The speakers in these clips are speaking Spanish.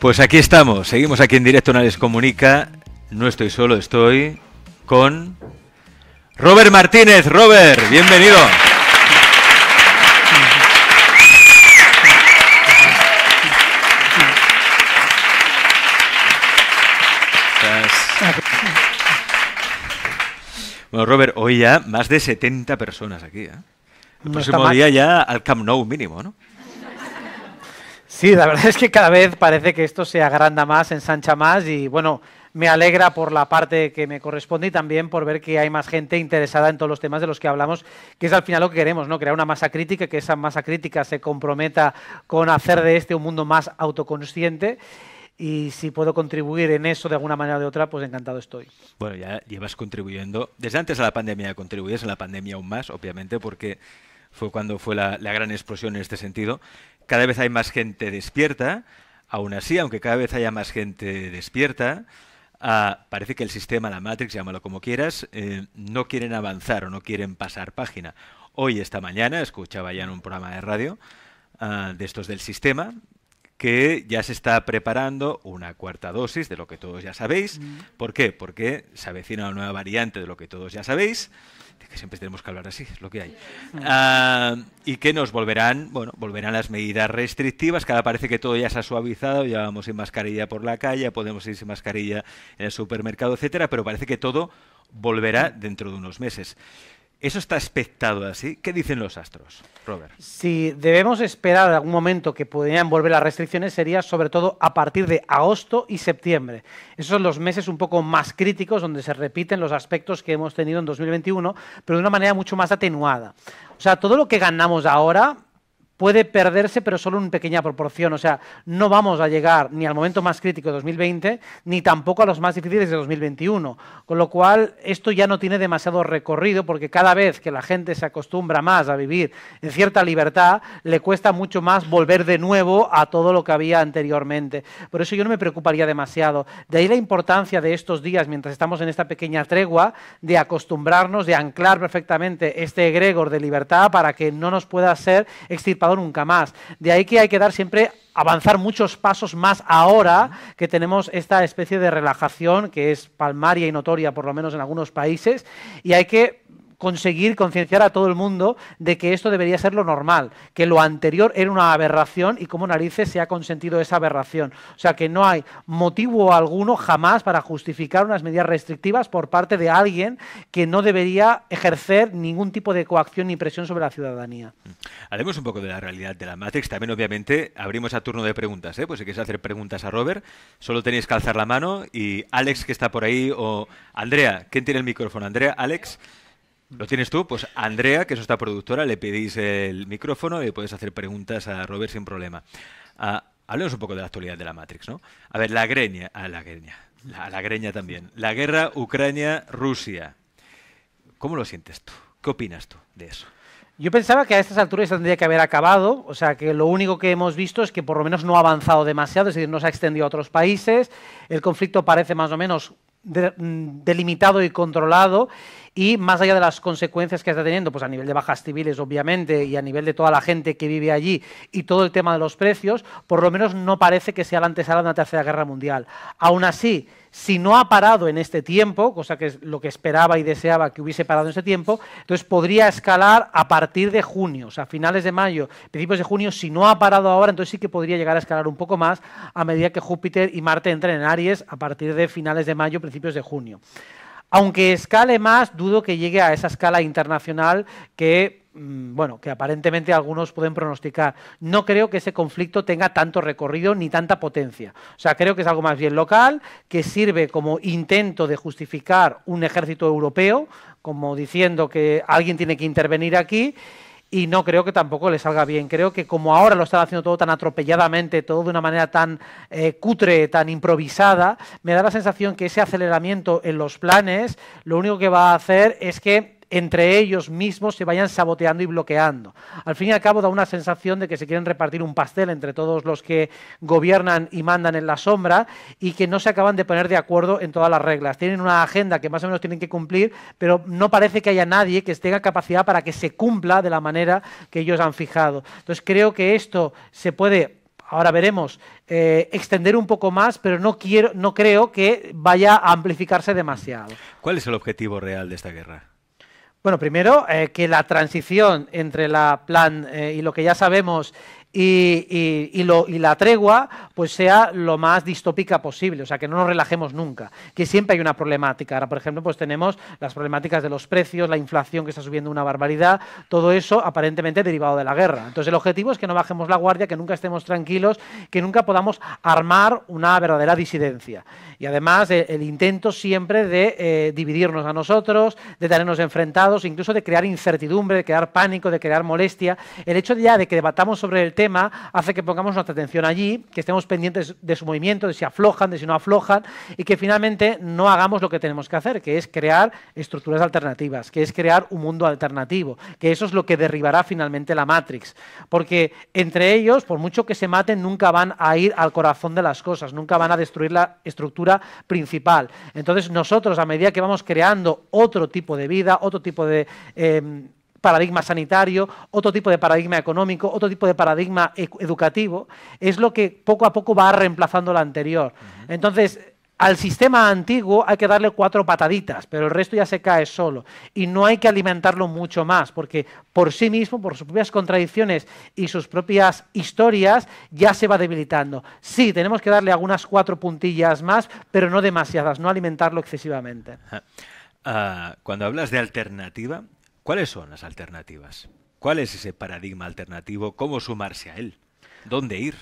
Pues aquí estamos, seguimos aquí en directo en les Comunica. No estoy solo, estoy con Robert Martínez. Robert, bienvenido. Bueno, Robert, hoy ya más de 70 personas aquí. ¿eh? El próximo día ya al Camp Nou mínimo, ¿no? Sí, la verdad es que cada vez parece que esto se agranda más, ensancha más y bueno, me alegra por la parte que me corresponde y también por ver que hay más gente interesada en todos los temas de los que hablamos, que es al final lo que queremos, ¿no? Crear una masa crítica, que esa masa crítica se comprometa con hacer de este un mundo más autoconsciente. Y si puedo contribuir en eso de alguna manera o de otra, pues encantado estoy. Bueno, ya llevas contribuyendo. Desde antes a la pandemia contribuyes, en la pandemia aún más, obviamente, porque fue cuando fue la gran explosión en este sentido cada vez hay más gente despierta, aún así, aunque cada vez haya más gente despierta, ah, parece que el sistema, la Matrix, llámalo como quieras, eh, no quieren avanzar o no quieren pasar página. Hoy, esta mañana, escuchaba ya en un programa de radio ah, de estos del sistema, que ya se está preparando una cuarta dosis de lo que todos ya sabéis. Mm. ¿Por qué? Porque se avecina una nueva variante de lo que todos ya sabéis que siempre tenemos que hablar así, es lo que hay. Ah, y que nos volverán, bueno, volverán las medidas restrictivas, que ahora parece que todo ya se ha suavizado, ya vamos sin mascarilla por la calle, podemos ir sin mascarilla en el supermercado, etcétera, pero parece que todo volverá dentro de unos meses. Eso está expectado así. ¿Qué dicen los astros, Robert? Si debemos esperar algún momento que pudieran volver las restricciones, sería sobre todo a partir de agosto y septiembre. Esos son los meses un poco más críticos donde se repiten los aspectos que hemos tenido en 2021, pero de una manera mucho más atenuada. O sea, todo lo que ganamos ahora puede perderse, pero solo en pequeña proporción. O sea, no vamos a llegar ni al momento más crítico de 2020, ni tampoco a los más difíciles de 2021. Con lo cual, esto ya no tiene demasiado recorrido, porque cada vez que la gente se acostumbra más a vivir en cierta libertad, le cuesta mucho más volver de nuevo a todo lo que había anteriormente. Por eso yo no me preocuparía demasiado. De ahí la importancia de estos días, mientras estamos en esta pequeña tregua, de acostumbrarnos, de anclar perfectamente este egregor de libertad para que no nos pueda ser extirpado nunca más. De ahí que hay que dar siempre avanzar muchos pasos más ahora que tenemos esta especie de relajación que es palmaria y notoria, por lo menos en algunos países, y hay que conseguir concienciar a todo el mundo de que esto debería ser lo normal, que lo anterior era una aberración y como narices se ha consentido esa aberración. O sea que no hay motivo alguno jamás para justificar unas medidas restrictivas por parte de alguien que no debería ejercer ningún tipo de coacción ni presión sobre la ciudadanía. Hablemos un poco de la realidad de la Matrix. También, obviamente, abrimos a turno de preguntas. ¿eh? Pues si queréis hacer preguntas a Robert, solo tenéis que alzar la mano y Alex, que está por ahí, o Andrea, ¿quién tiene el micrófono? Andrea, Alex. ¿Lo tienes tú? Pues Andrea, que es esta productora, le pedís el micrófono y puedes hacer preguntas a Robert sin problema. Ah, hablemos un poco de la actualidad de la Matrix, ¿no? A ver, la greña, a la greña, la, la greña también. La guerra Ucrania-Rusia. ¿Cómo lo sientes tú? ¿Qué opinas tú de eso? Yo pensaba que a estas alturas tendría que haber acabado, o sea que lo único que hemos visto es que por lo menos no ha avanzado demasiado, es decir, no se ha extendido a otros países, el conflicto parece más o menos mm, delimitado y controlado y más allá de las consecuencias que está teniendo, pues a nivel de bajas civiles, obviamente, y a nivel de toda la gente que vive allí y todo el tema de los precios, por lo menos no parece que sea la antesala de una tercera guerra mundial. Aún así, si no ha parado en este tiempo, cosa que es lo que esperaba y deseaba que hubiese parado en este tiempo, entonces podría escalar a partir de junio, o sea, finales de mayo, principios de junio, si no ha parado ahora, entonces sí que podría llegar a escalar un poco más a medida que Júpiter y Marte entren en Aries a partir de finales de mayo, principios de junio aunque escale más, dudo que llegue a esa escala internacional que, mm, bueno, que aparentemente algunos pueden pronosticar. No creo que ese conflicto tenga tanto recorrido ni tanta potencia. O sea, creo que es algo más bien local, que sirve como intento de justificar un ejército europeo, como diciendo que alguien tiene que intervenir aquí y no creo que tampoco le salga bien. Creo que como ahora lo están haciendo todo tan atropelladamente, todo de una manera tan eh, cutre, tan improvisada, me da la sensación que ese aceleramiento en los planes lo único que va a hacer es que entre ellos mismos se vayan saboteando y bloqueando. Al fin y al cabo da una sensación de que se quieren repartir un pastel entre todos los que gobiernan y mandan en la sombra y que no se acaban de poner de acuerdo en todas las reglas. Tienen una agenda que más o menos tienen que cumplir, pero no parece que haya nadie que tenga capacidad para que se cumpla de la manera que ellos han fijado. Entonces creo que esto se puede ahora veremos, eh, extender un poco más, pero no, quiero, no creo que vaya a amplificarse demasiado. ¿Cuál es el objetivo real de esta guerra? Bueno, primero, eh, que la transición entre la plan eh, y lo que ya sabemos y, la tregua pues sea lo más distópica posible, o sea, que no nos relajemos nunca, que siempre hay una problemática. Ahora, por ejemplo, pues tenemos las problemáticas de los precios, la inflación que está subiendo una barbaridad, todo eso aparentemente derivado de la guerra. Entonces, el objetivo es que no bajemos la guardia, que nunca estemos tranquilos, que nunca podamos armar una verdadera disidencia. Y además, eh, el, intento siempre de eh, dividirnos a nosotros, de tenernos enfrentados, incluso de crear incertidumbre, de crear pánico, de crear molestia. El hecho ya de que debatamos sobre el hace que pongamos nuestra atención allí, que estemos pendientes de su movimiento, de si aflojan, de si no aflojan, y que finalmente no hagamos lo que tenemos que hacer, que es crear estructuras alternativas, que es crear un mundo alternativo, que eso es lo que derribará finalmente la Matrix. Porque entre ellos, por mucho que se maten, nunca van a ir al corazón de las cosas, nunca van a destruir la estructura principal. Entonces nosotros, a medida que vamos creando otro tipo de vida, otro tipo de... Eh, paradigma sanitario, otro tipo de paradigma económico, otro tipo de paradigma educativo, es lo que poco a poco va reemplazando la anterior. Entonces, al sistema antiguo hay que darle cuatro pataditas, pero el resto ya se cae solo. Y no hay que alimentarlo mucho más, porque por sí mismo, por sus propias contradicciones y sus propias historias, ya se va debilitando. Sí, tenemos que darle algunas cuatro puntillas más, pero no demasiadas, no alimentarlo excesivamente. Ah, cuando hablas de alternativa, ¿Cuáles son las alternativas? ¿Cuál es ese paradigma alternativo? ¿Cómo sumarse a él? ¿Dónde ir?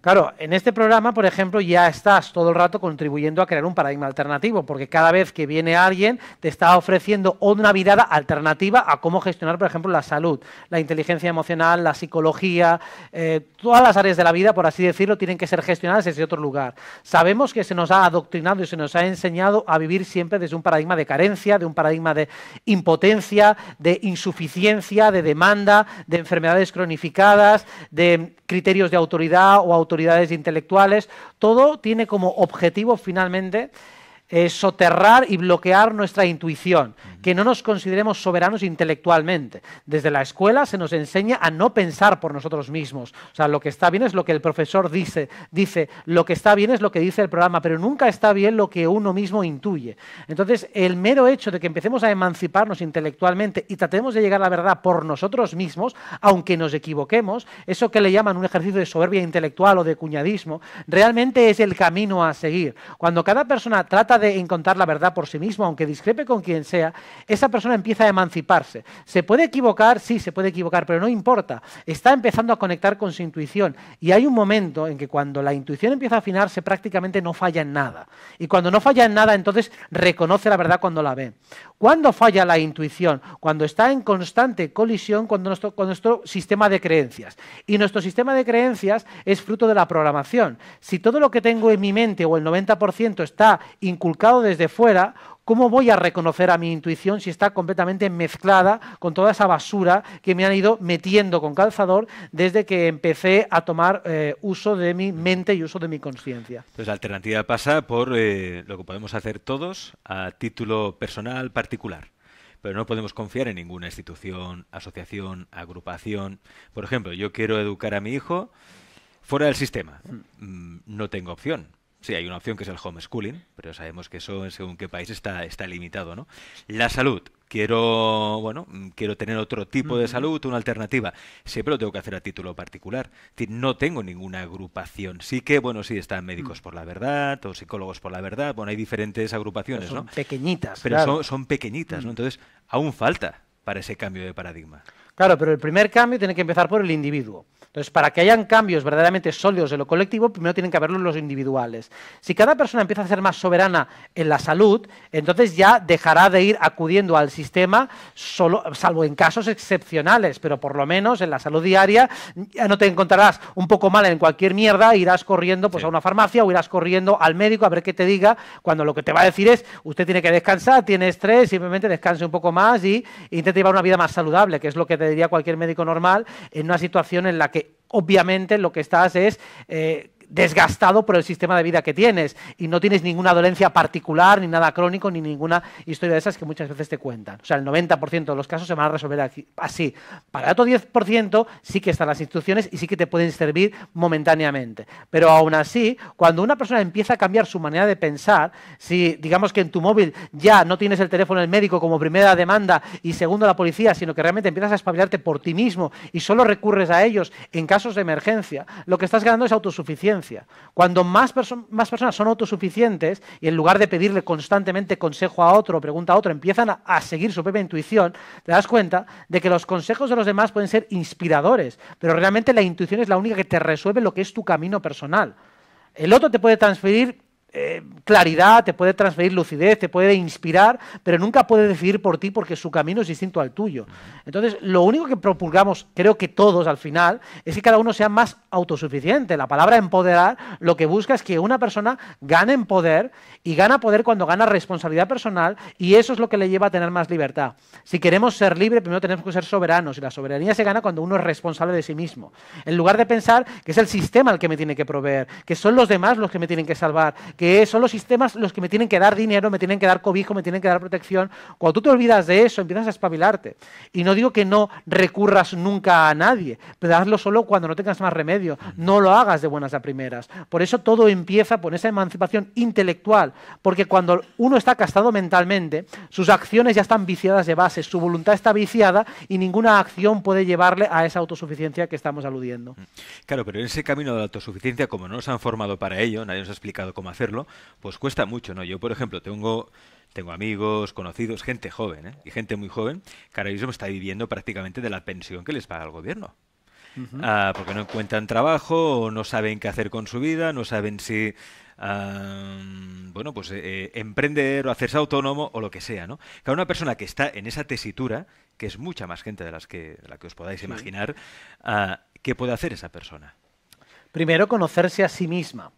Claro, en este programa, por ejemplo, ya estás todo el rato contribuyendo a crear un paradigma alternativo, porque cada vez que viene alguien te está ofreciendo una mirada alternativa a cómo gestionar, por ejemplo, la salud, la inteligencia emocional, la psicología, eh, todas las áreas de la vida, por así decirlo, tienen que ser gestionadas desde otro lugar. Sabemos que se nos ha adoctrinado y se nos ha enseñado a vivir siempre desde un paradigma de carencia, de un paradigma de impotencia, de insuficiencia, de demanda, de enfermedades cronificadas, de criterios de autoridad o autoridad autoridades intelectuales, todo tiene como objetivo finalmente es eh, soterrar y bloquear nuestra intuición, que no nos consideremos soberanos intelectualmente. Desde la escuela se nos enseña a no pensar por nosotros mismos. O sea, lo que está bien es lo que el profesor dice, dice, lo que está bien es lo que dice el programa, pero nunca está bien lo que uno mismo intuye. Entonces, el mero hecho de que empecemos a emanciparnos intelectualmente y tratemos de llegar a la verdad por nosotros mismos, aunque nos equivoquemos, eso que le llaman un ejercicio de soberbia intelectual o de cuñadismo, realmente es el camino a seguir. Cuando cada persona trata de encontrar la verdad por sí mismo, aunque discrepe con quien sea, esa persona empieza a emanciparse. ¿Se puede equivocar? Sí, se puede equivocar, pero no importa. Está empezando a conectar con su intuición. Y hay un momento en que cuando la intuición empieza a afinarse, prácticamente no falla en nada. Y cuando no falla en nada, entonces reconoce la verdad cuando la ve. ¿Cuándo falla la intuición? Cuando está en constante colisión con nuestro, sistema de creencias. Y nuestro sistema de creencias es fruto de la programación. Si todo lo que tengo en mi mente o el 90% está inculcado desde fuera, ¿cómo voy a reconocer a mi intuición si está completamente mezclada con toda esa basura que me han ido metiendo con calzador desde que empecé a tomar eh, uso de mi mente y uso de mi conciencia? Pues la alternativa pasa por eh, lo que podemos hacer todos a título personal, particular pero no podemos confiar en ninguna institución, asociación, agrupación. Por ejemplo, yo quiero educar a mi hijo fuera del sistema. Mm. Mm, no tengo opción. Sí, hay una opción que es el homeschooling, pero sabemos que eso según qué país está, está limitado, ¿no? La salud. Quiero, bueno, quiero tener otro tipo de salud, una alternativa. Siempre lo tengo que hacer a título particular. No tengo ninguna agrupación. Sí que, bueno, sí están médicos mm. por la verdad o psicólogos por la verdad. Bueno, hay diferentes agrupaciones, son Pequeñitas. Pero son, son pequeñitas, ¿no? Mm. Entonces, aún falta para ese cambio de paradigma. Claro, pero el primer cambio tiene que empezar por el individuo. Entonces, para que hayan cambios verdaderamente sólidos en lo colectivo, primero tienen que haberlos los individuales. Si cada persona empieza a ser más soberana en la salud, entonces ya dejará de ir acudiendo al sistema, solo, salvo en casos excepcionales, pero por lo menos en la salud diaria ya no te encontrarás un poco mal en cualquier mierda, irás corriendo pues, a una farmacia o irás corriendo al médico a ver qué te diga, cuando lo que te va a decir es, usted tiene que descansar, tiene estrés, simplemente descanse un poco más y, intenta llevar una vida más saludable, que es lo que te diría cualquier médico normal en una situación en la que obviamente lo que estás es eh, desgastado por el sistema de vida que tienes y no tienes ninguna dolencia particular, ni nada crónico, ni ninguna historia de esas que muchas veces te cuentan. O sea, el 90% de los casos se van a resolver aquí, así. Para el otro 10% sí que están las instituciones y sí que te pueden servir momentáneamente. Pero aún así, cuando una persona empieza a cambiar su manera de pensar, si digamos que en tu móvil ya no tienes el teléfono del médico como primera demanda y segundo la policía, sino que realmente empiezas a espabilarte por ti mismo y solo recurres a ellos en casos de emergencia, lo que estás ganando es autosuficiencia cuando más, personas son autosuficientes y en lugar de pedirle constantemente consejo a otro o pregunta a otro, empiezan a seguir su propia intuición, te das cuenta de que los consejos de los demás pueden ser inspiradores, pero realmente la intuición es la única que te resuelve lo que es tu camino personal. El otro te puede transferir eh, claridad, te puede transferir lucidez, te puede inspirar, pero nunca puede decidir por ti porque su camino es distinto al tuyo. Entonces, lo único que propulgamos, creo que todos al final, es que cada uno sea más autosuficiente. La palabra empoderar lo que busca es que una persona gane en poder y gana poder cuando gana responsabilidad personal y eso es lo que le lleva a tener más libertad. Si queremos ser libres, primero tenemos que ser soberanos y la soberanía se gana cuando uno es responsable de sí mismo. En lugar de pensar que es el sistema el que me tiene que proveer, que son los demás los que me tienen que salvar, que son los sistemas los que me tienen que dar dinero, me tienen que dar cobijo, me tienen que dar protección. Cuando tú te olvidas de eso, empiezas a espabilarte. Y no digo que no recurras nunca a nadie, pero hazlo solo cuando no tengas más remedio. No lo hagas de buenas a primeras. Por eso todo empieza por esa emancipación intelectual porque cuando uno está castado mentalmente, sus acciones ya están viciadas de base, su voluntad está viciada y ninguna acción puede llevarle a esa autosuficiencia que estamos aludiendo. Mm. Claro, pero en ese camino de la autosuficiencia, como no nos han formado para ello, nadie nos ha explicado cómo hacerlo, pues cuesta mucho, ¿no? Yo, por ejemplo, tengo tengo amigos, conocidos, gente joven, ¿eh? y gente muy joven, que ahora mismo está viviendo prácticamente de la pensión que les paga el gobierno. Ah, porque no encuentran trabajo, o no saben qué hacer con su vida, no saben si bueno, pues eh, eh, emprender o hacerse autónomo o lo que sea, ¿no? Cada una persona que está en esa tesitura, que es mucha más gente de, las que, la que os podáis imaginar, ah, ¿qué puede hacer esa persona? Primero, conocerse a sí misma.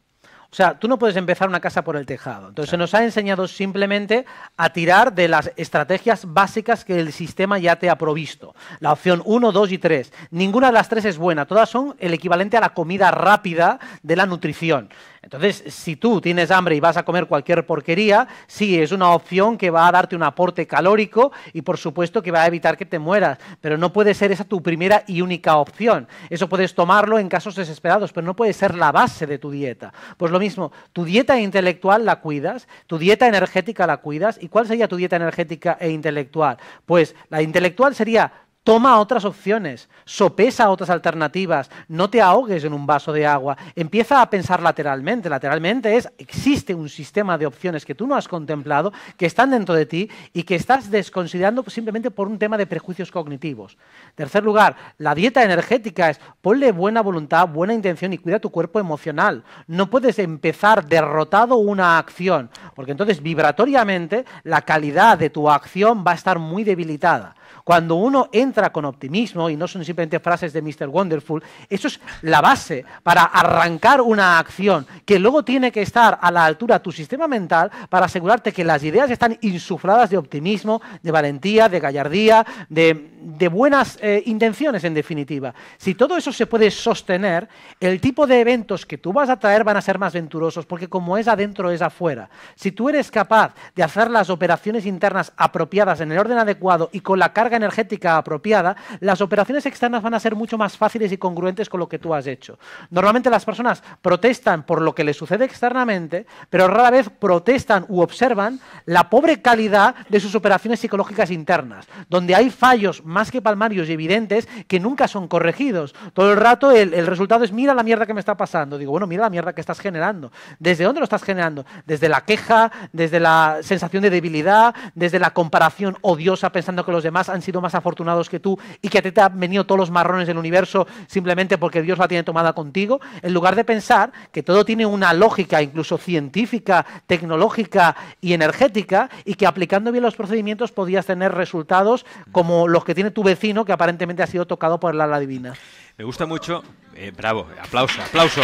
O sea, tú no puedes empezar una casa por el tejado. Entonces, se nos ha enseñado simplemente a tirar de las estrategias básicas que el sistema ya te ha provisto. La opción 1, 2 y 3. Ninguna de las tres es buena. Todas son el equivalente a la comida rápida de la nutrición. Entonces, si tú tienes hambre y vas a comer cualquier porquería, sí, es una opción que va a darte un aporte calórico y por supuesto que va a evitar que te mueras, pero no puede ser esa tu primera y única opción. Eso puedes tomarlo en casos desesperados, pero no puede ser la base de tu dieta. Pues mismo, tu dieta intelectual la cuidas, tu dieta energética la cuidas. ¿Y cuál sería tu dieta energética e intelectual? Pues la intelectual sería Toma otras opciones, sopesa otras alternativas, no te ahogues en un vaso de agua, empieza a pensar lateralmente. Lateralmente es, existe un sistema de opciones que tú no has contemplado, que están dentro de ti y que estás desconsiderando simplemente por un tema de prejuicios cognitivos. Tercer lugar, la dieta energética es, ponle buena voluntad, buena intención y cuida tu cuerpo emocional. No puedes empezar derrotado una acción, porque entonces vibratoriamente la calidad de tu acción va a estar muy debilitada. Cuando uno entra con optimismo, y no son simplemente frases de Mr. Wonderful, eso es la base para arrancar una acción que luego tiene que estar a la altura de tu sistema mental para asegurarte que las ideas están insufladas de optimismo, de valentía, de gallardía, de, buenas eh, intenciones en definitiva. Si todo eso se puede sostener, el tipo de eventos que tú vas a traer van a ser más venturosos, porque como es adentro es afuera. Si tú eres capaz de hacer las operaciones internas apropiadas en el orden adecuado y con la carga energética apropiada, las operaciones externas van a ser mucho más fáciles y congruentes con lo que tú has hecho. Normalmente las personas protestan por lo que les sucede externamente, pero rara vez protestan u observan la pobre calidad de sus operaciones psicológicas internas, donde hay fallos más que palmarios y evidentes que nunca son corregidos. Todo el rato el, el resultado es mira la mierda que me está pasando. Digo, bueno, mira la mierda que estás generando. ¿Desde dónde lo estás generando? Desde la queja, desde la sensación de debilidad, desde la comparación odiosa pensando que los demás han sido más afortunados que tú y que a ti te han venido todos los marrones del universo simplemente porque Dios la tiene tomada contigo, en lugar de pensar que todo tiene una lógica, incluso científica, tecnológica y energética, y que aplicando bien los procedimientos podías tener resultados como los que tiene tu vecino que aparentemente ha sido tocado por el ala divina. Me gusta mucho. Eh, bravo, aplauso, aplauso.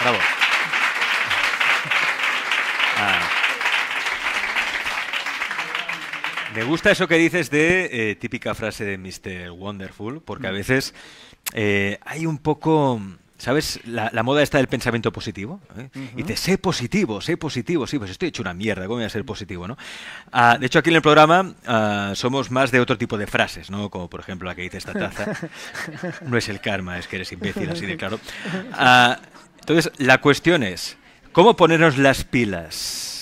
Bravo. Me gusta eso que dices de eh, típica frase de Mr. Wonderful, porque a mm. veces eh, hay un poco... ¿Sabes? La, moda está del pensamiento positivo. ¿eh? Y te sé positivo, sé positivo. Sí, pues estoy hecho una mierda, ¿cómo voy a ser positivo? ¿no? Ah, de hecho, aquí en el programa ah, somos más de otro tipo de frases, ¿no? Como por ejemplo la que dice esta taza. No es el karma, es que eres imbécil, así de claro. Ah, entonces, la cuestión es, ¿cómo ponernos las pilas?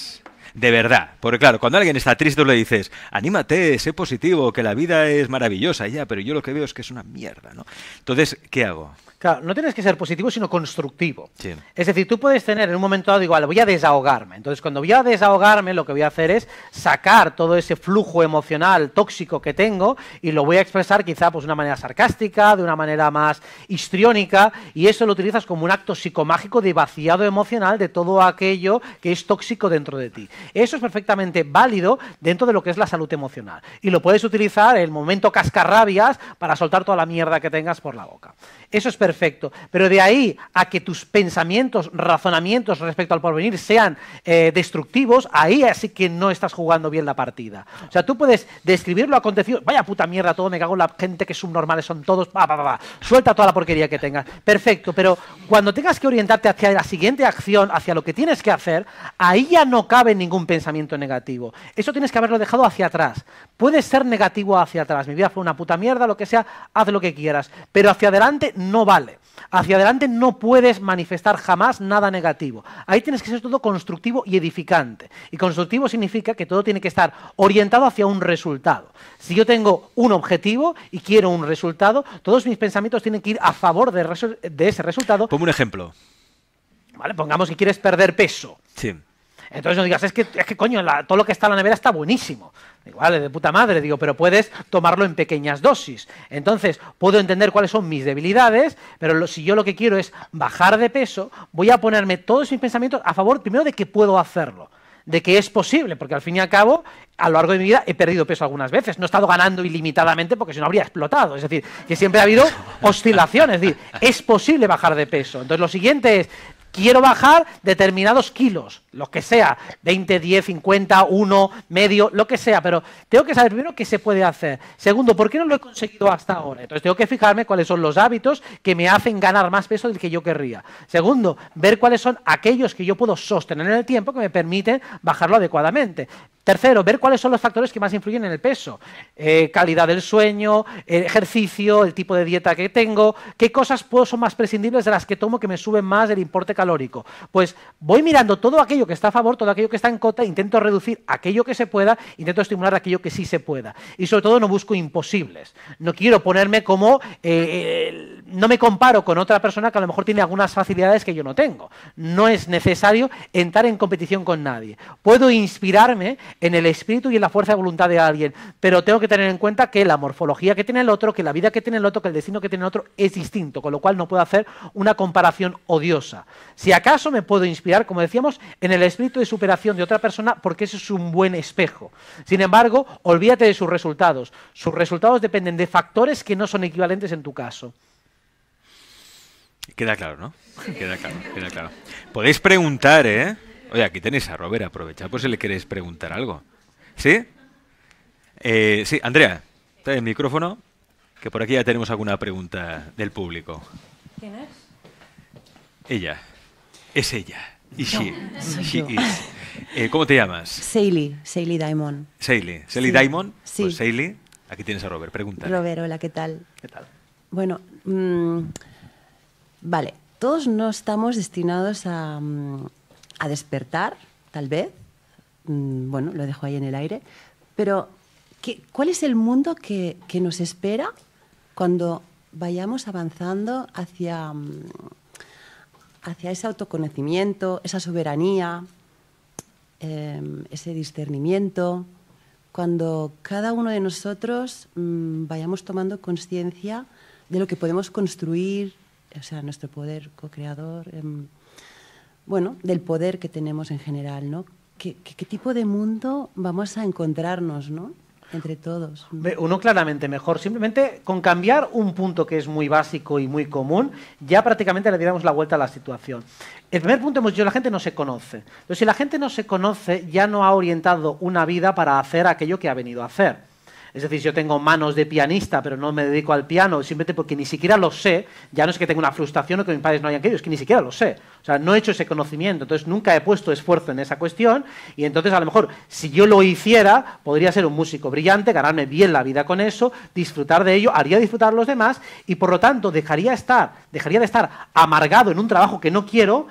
de verdad. Porque claro, cuando alguien está triste le dices, anímate, sé positivo, que la vida es maravillosa, ya, pero yo lo que veo es que es una mierda, ¿no? Entonces, ¿qué hago? no tienes que ser positivo, sino constructivo. Es decir, tú puedes tener en un momento dado, igual voy a desahogarme. Entonces, cuando voy a desahogarme, lo que voy a hacer es sacar todo ese flujo emocional tóxico que tengo y lo voy a expresar quizá pues, de una manera sarcástica, de una manera más histriónica, y eso lo utilizas como un acto psicomágico de vaciado emocional de todo aquello que es tóxico dentro de ti. Eso es perfectamente válido dentro de lo que es la salud emocional. Y lo puedes utilizar en el momento cascarrabias para soltar toda la mierda que tengas por la boca. Eso es perfecto. Pero de ahí a que tus pensamientos, razonamientos respecto al porvenir sean eh, destructivos, ahí así que no estás jugando bien la partida. O sea, tú puedes describir lo acontecido. Vaya puta mierda, todo me cago en la gente que subnormales son todos. Pa, Suelta toda la porquería que tengas. Perfecto, pero cuando tengas que orientarte hacia la siguiente acción, hacia lo que tienes que hacer, ahí ya no cabe ningún pensamiento negativo. Eso tienes que haberlo dejado hacia atrás. Puedes ser negativo hacia atrás. Mi vida fue una puta mierda, lo que sea, haz lo que quieras. Pero hacia adelante no va. Hacia adelante no puedes manifestar jamás nada negativo. Ahí tienes que ser todo constructivo y edificante. Y constructivo significa que todo tiene que estar orientado hacia un resultado. Si yo tengo un objetivo y quiero un resultado, todos mis pensamientos tienen que ir a favor de, ese resultado. Como un ejemplo. Vale, pongamos que quieres perder peso. Sí. Entonces no digas, es que, coño, todo lo que está en la nevera está buenísimo vale, de puta madre, digo, pero puedes tomarlo en pequeñas dosis. Entonces, puedo entender cuáles son mis debilidades, pero si yo lo que quiero es bajar de peso, voy a ponerme todos mis pensamientos a favor, primero, de que puedo hacerlo de que es posible, porque al fin y al cabo, a lo largo de mi vida he perdido peso algunas veces, no he estado ganando ilimitadamente porque si no habría explotado, es decir, que siempre ha habido oscilaciones, es decir, es posible bajar de peso. Entonces lo siguiente es, quiero bajar determinados kilos, lo que sea, 20, 10, 50, 1, medio, lo que sea, pero tengo que saber primero qué se puede hacer. Segundo, ¿por qué no lo he conseguido hasta ahora? Entonces tengo que fijarme cuáles son los hábitos que me hacen ganar más peso del que yo querría. Segundo, ver cuáles son aquellos que yo puedo sostener en el tiempo que me permiten bajarlo adecuadamente. Tercero, ver cuáles son los factores que más influyen en el peso. Eh, calidad del sueño, el ejercicio, el tipo de dieta que tengo, qué cosas puedo, son más prescindibles de las que tomo que me suben más el importe calórico. Pues voy mirando todo aquello que está a favor, todo aquello que está en cota, intento reducir aquello que se pueda, intento estimular aquello que sí se pueda. Y sobre todo no busco imposibles. No quiero ponerme como... Eh, no me comparo con otra persona que a lo mejor tiene algunas facilidades que yo no tengo. No es necesario entrar en competición con nadie. Puedo inspirarme en el espíritu y en la fuerza de voluntad de alguien, pero tengo que tener en cuenta que la morfología que tiene el otro, que la vida que tiene el otro, que el destino que tiene el otro es distinto, con lo cual no puedo hacer una comparación odiosa. Si acaso me puedo inspirar, como decíamos, en el espíritu de superación de otra persona, porque eso es un buen espejo. Sin embargo, olvídate de sus resultados. Sus resultados dependen de factores que no son equivalentes en tu caso. Queda claro, ¿no? Queda claro, queda claro. Podéis preguntar, ¿eh? Oye, aquí tenéis a Robert, aprovechad por si le queréis preguntar algo. ¿Sí? Eh, sí, Andrea, trae el micrófono, que por aquí ya tenemos alguna pregunta del público. ¿Quién es? Ella. Es ella. Y sí eh, ¿Cómo te llamas? Seili, Seili Diamond. Seili, Seili Daimon. Diamond. Pues sí. Pues aquí tienes a Robert, pregunta. Robert, hola, ¿qué tal? ¿Qué tal? Bueno, mmm, Vale, todos no estamos destinados a, mm, despertar, tal vez. Mm, bueno, lo dejo ahí en el aire. Pero, ¿cuál es el mundo que, nos espera cuando vayamos avanzando hacia, mm, hacia ese autoconocimiento, esa soberanía, em, ese discernimiento? Cuando cada uno de nosotros vayamos tomando conciencia de lo que podemos construir, o sea, nuestro poder co-creador, em, bueno, del poder que tenemos en general, ¿no? ¿Qué, tipo de mundo vamos a encontrarnos, ¿no? Entre todos. Uno claramente mejor. Simplemente con cambiar un punto que es muy básico y muy común, ya prácticamente le diéramos la vuelta a la situación. El primer punto hemos dicho, la gente no se conoce. pero si la gente no se conoce, ya no ha orientado una vida para hacer aquello que ha venido a hacer. Es decir, yo tengo manos de pianista, pero no me dedico al piano, simplemente porque ni siquiera lo sé. Ya no es que tenga una frustración o que mis padres no hayan querido, es que ni siquiera lo sé. O sea, no he hecho ese conocimiento, entonces nunca he puesto esfuerzo en esa cuestión. Y entonces, a lo mejor, si yo lo hiciera, podría ser un músico brillante, ganarme bien la vida con eso, disfrutar de ello, haría disfrutar a los demás y, por lo tanto, dejaría, estar, dejaría de estar amargado en un trabajo que no quiero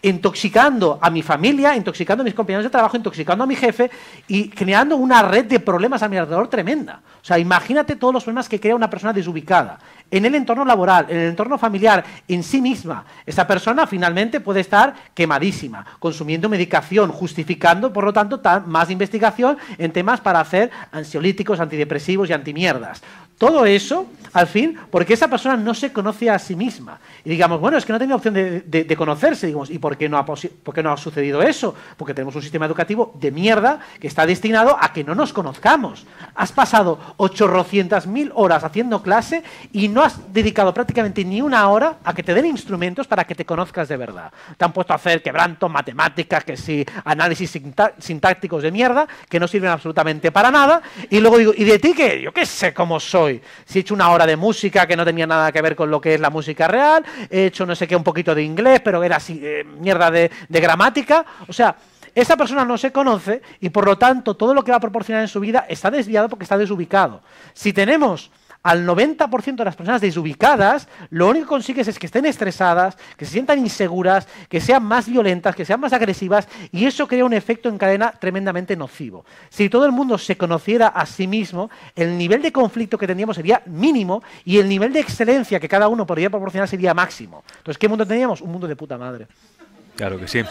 intoxicando a mi familia, intoxicando a mis compañeros de trabajo, intoxicando a mi jefe y creando una red de problemas a mi alrededor tremenda. O sea, imagínate todos los problemas que crea una persona desubicada en el entorno laboral, en el entorno familiar, en sí misma. Esa persona finalmente puede estar quemadísima, consumiendo medicación, justificando, por lo tanto, más investigación en temas para hacer ansiolíticos, antidepresivos y antimierdas. Todo eso, al fin, porque esa persona no se conoce a sí misma. Y digamos, bueno, es que no tenía opción de, conocerse. Digamos, ¿y por qué, no ha por no ha sucedido eso? Porque tenemos un sistema educativo de mierda que está destinado a que no nos conozcamos. Has pasado 800.000 horas haciendo clase y no has dedicado prácticamente ni una hora a que te den instrumentos para que te conozcas de verdad. Te han puesto a hacer quebrantos, matemáticas, que sí, análisis sintácticos de mierda, que no sirven absolutamente para nada. Y luego digo, ¿y de ti qué? Yo qué sé cómo soy si he hecho una hora de música que no tenía nada que ver con lo que es la música real, he hecho no sé qué, un poquito de inglés, pero era así, eh, mierda de, de gramática. O sea, esa persona no se conoce y por lo tanto todo lo que va a proporcionar en su vida está desviado porque está desubicado. Si tenemos al 90% de las personas desubicadas, lo único que consigues es que estén estresadas, que se sientan inseguras, que sean más violentas, que sean más agresivas, y eso crea un efecto en cadena tremendamente nocivo. Si todo el mundo se conociera a sí mismo, el nivel de conflicto que tendríamos sería mínimo y el nivel de excelencia que cada uno podría proporcionar sería máximo. Entonces, ¿qué mundo teníamos? Un mundo de puta madre. Claro que sí.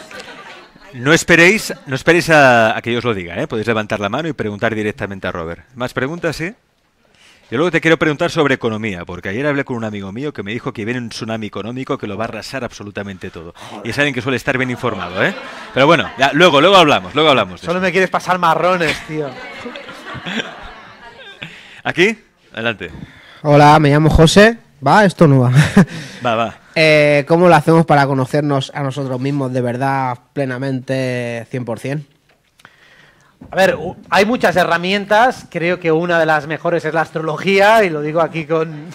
No esperéis, no esperéis a, que yo os lo diga, ¿eh? Podéis levantar la mano y preguntar directamente a Robert. ¿Más preguntas, sí? Eh? Yo luego te quiero preguntar sobre economía, porque ayer hablé con un amigo mío que me dijo que viene un tsunami económico que lo va a arrasar absolutamente todo. Y es alguien que suele estar bien informado, ¿eh? Pero bueno, ya, luego, luego hablamos, luego hablamos. Solo me quieres pasar marrones, tío. ¿Aquí? Adelante. Hola, me llamo José. ¿Va? Esto no va. Va, va. Eh, ¿Cómo lo hacemos para conocernos a nosotros mismos de verdad plenamente 100%? A ver, hay muchas herramientas, creo que una de las mejores es la astrología, y lo digo aquí con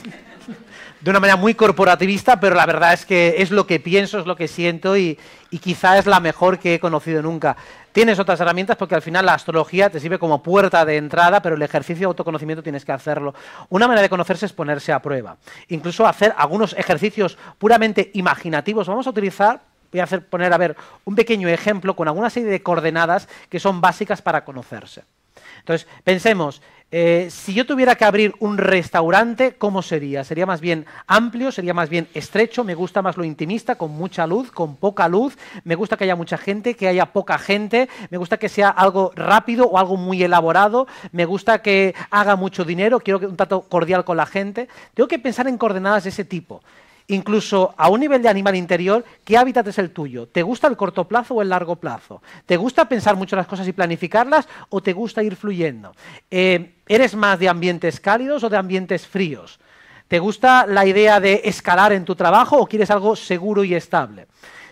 de una manera muy corporativista, pero la verdad es que es lo que pienso, es lo que siento y, y quizá es la mejor que he conocido nunca. Tienes otras herramientas porque al final la astrología te sirve como puerta de entrada, pero el ejercicio de autoconocimiento tienes que hacerlo. Una manera de conocerse es ponerse a prueba. Incluso hacer algunos ejercicios puramente imaginativos. Vamos a utilizar voy a hacer, poner a ver un pequeño ejemplo con alguna serie de coordenadas que son básicas para conocerse. Entonces, pensemos, eh, si yo tuviera que abrir un restaurante, ¿cómo sería? ¿Sería más bien amplio? ¿Sería más bien estrecho? Me gusta más lo intimista, con mucha luz, con poca luz. Me gusta que haya mucha gente, que haya poca gente. Me gusta que sea algo rápido o algo muy elaborado. Me gusta que haga mucho dinero. Quiero un trato cordial con la gente. Tengo que pensar en coordenadas de ese tipo incluso a un nivel de animal interior, ¿qué hábitat es el tuyo? ¿Te gusta el corto plazo o el largo plazo? ¿Te gusta pensar mucho las cosas y planificarlas o te gusta ir fluyendo? Eh, ¿Eres más de ambientes cálidos o de ambientes fríos? ¿Te gusta la idea de escalar en tu trabajo o quieres algo seguro y estable?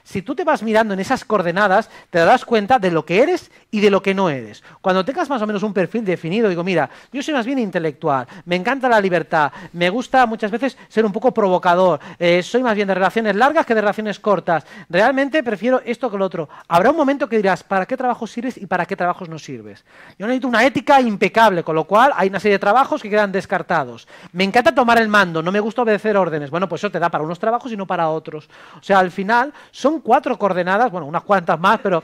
si tú te vas mirando en esas coordenadas, te darás cuenta de lo que eres y de lo que no eres. Cuando tengas más o menos un perfil definido, digo, mira, yo soy más bien intelectual, me encanta la libertad, me gusta muchas veces ser un poco provocador, eh, soy más bien de relaciones largas que de relaciones cortas, realmente prefiero esto que lo otro. Habrá un momento que dirás, ¿para qué trabajo sirves y para qué trabajos no sirves? Yo necesito una ética impecable, con lo cual hay una serie de trabajos que quedan descartados. Me encanta tomar el mando, no me gusta obedecer órdenes. Bueno, pues eso te da para unos trabajos y no para otros. O sea, al final son cuatro coordenadas, bueno, unas cuantas más, pero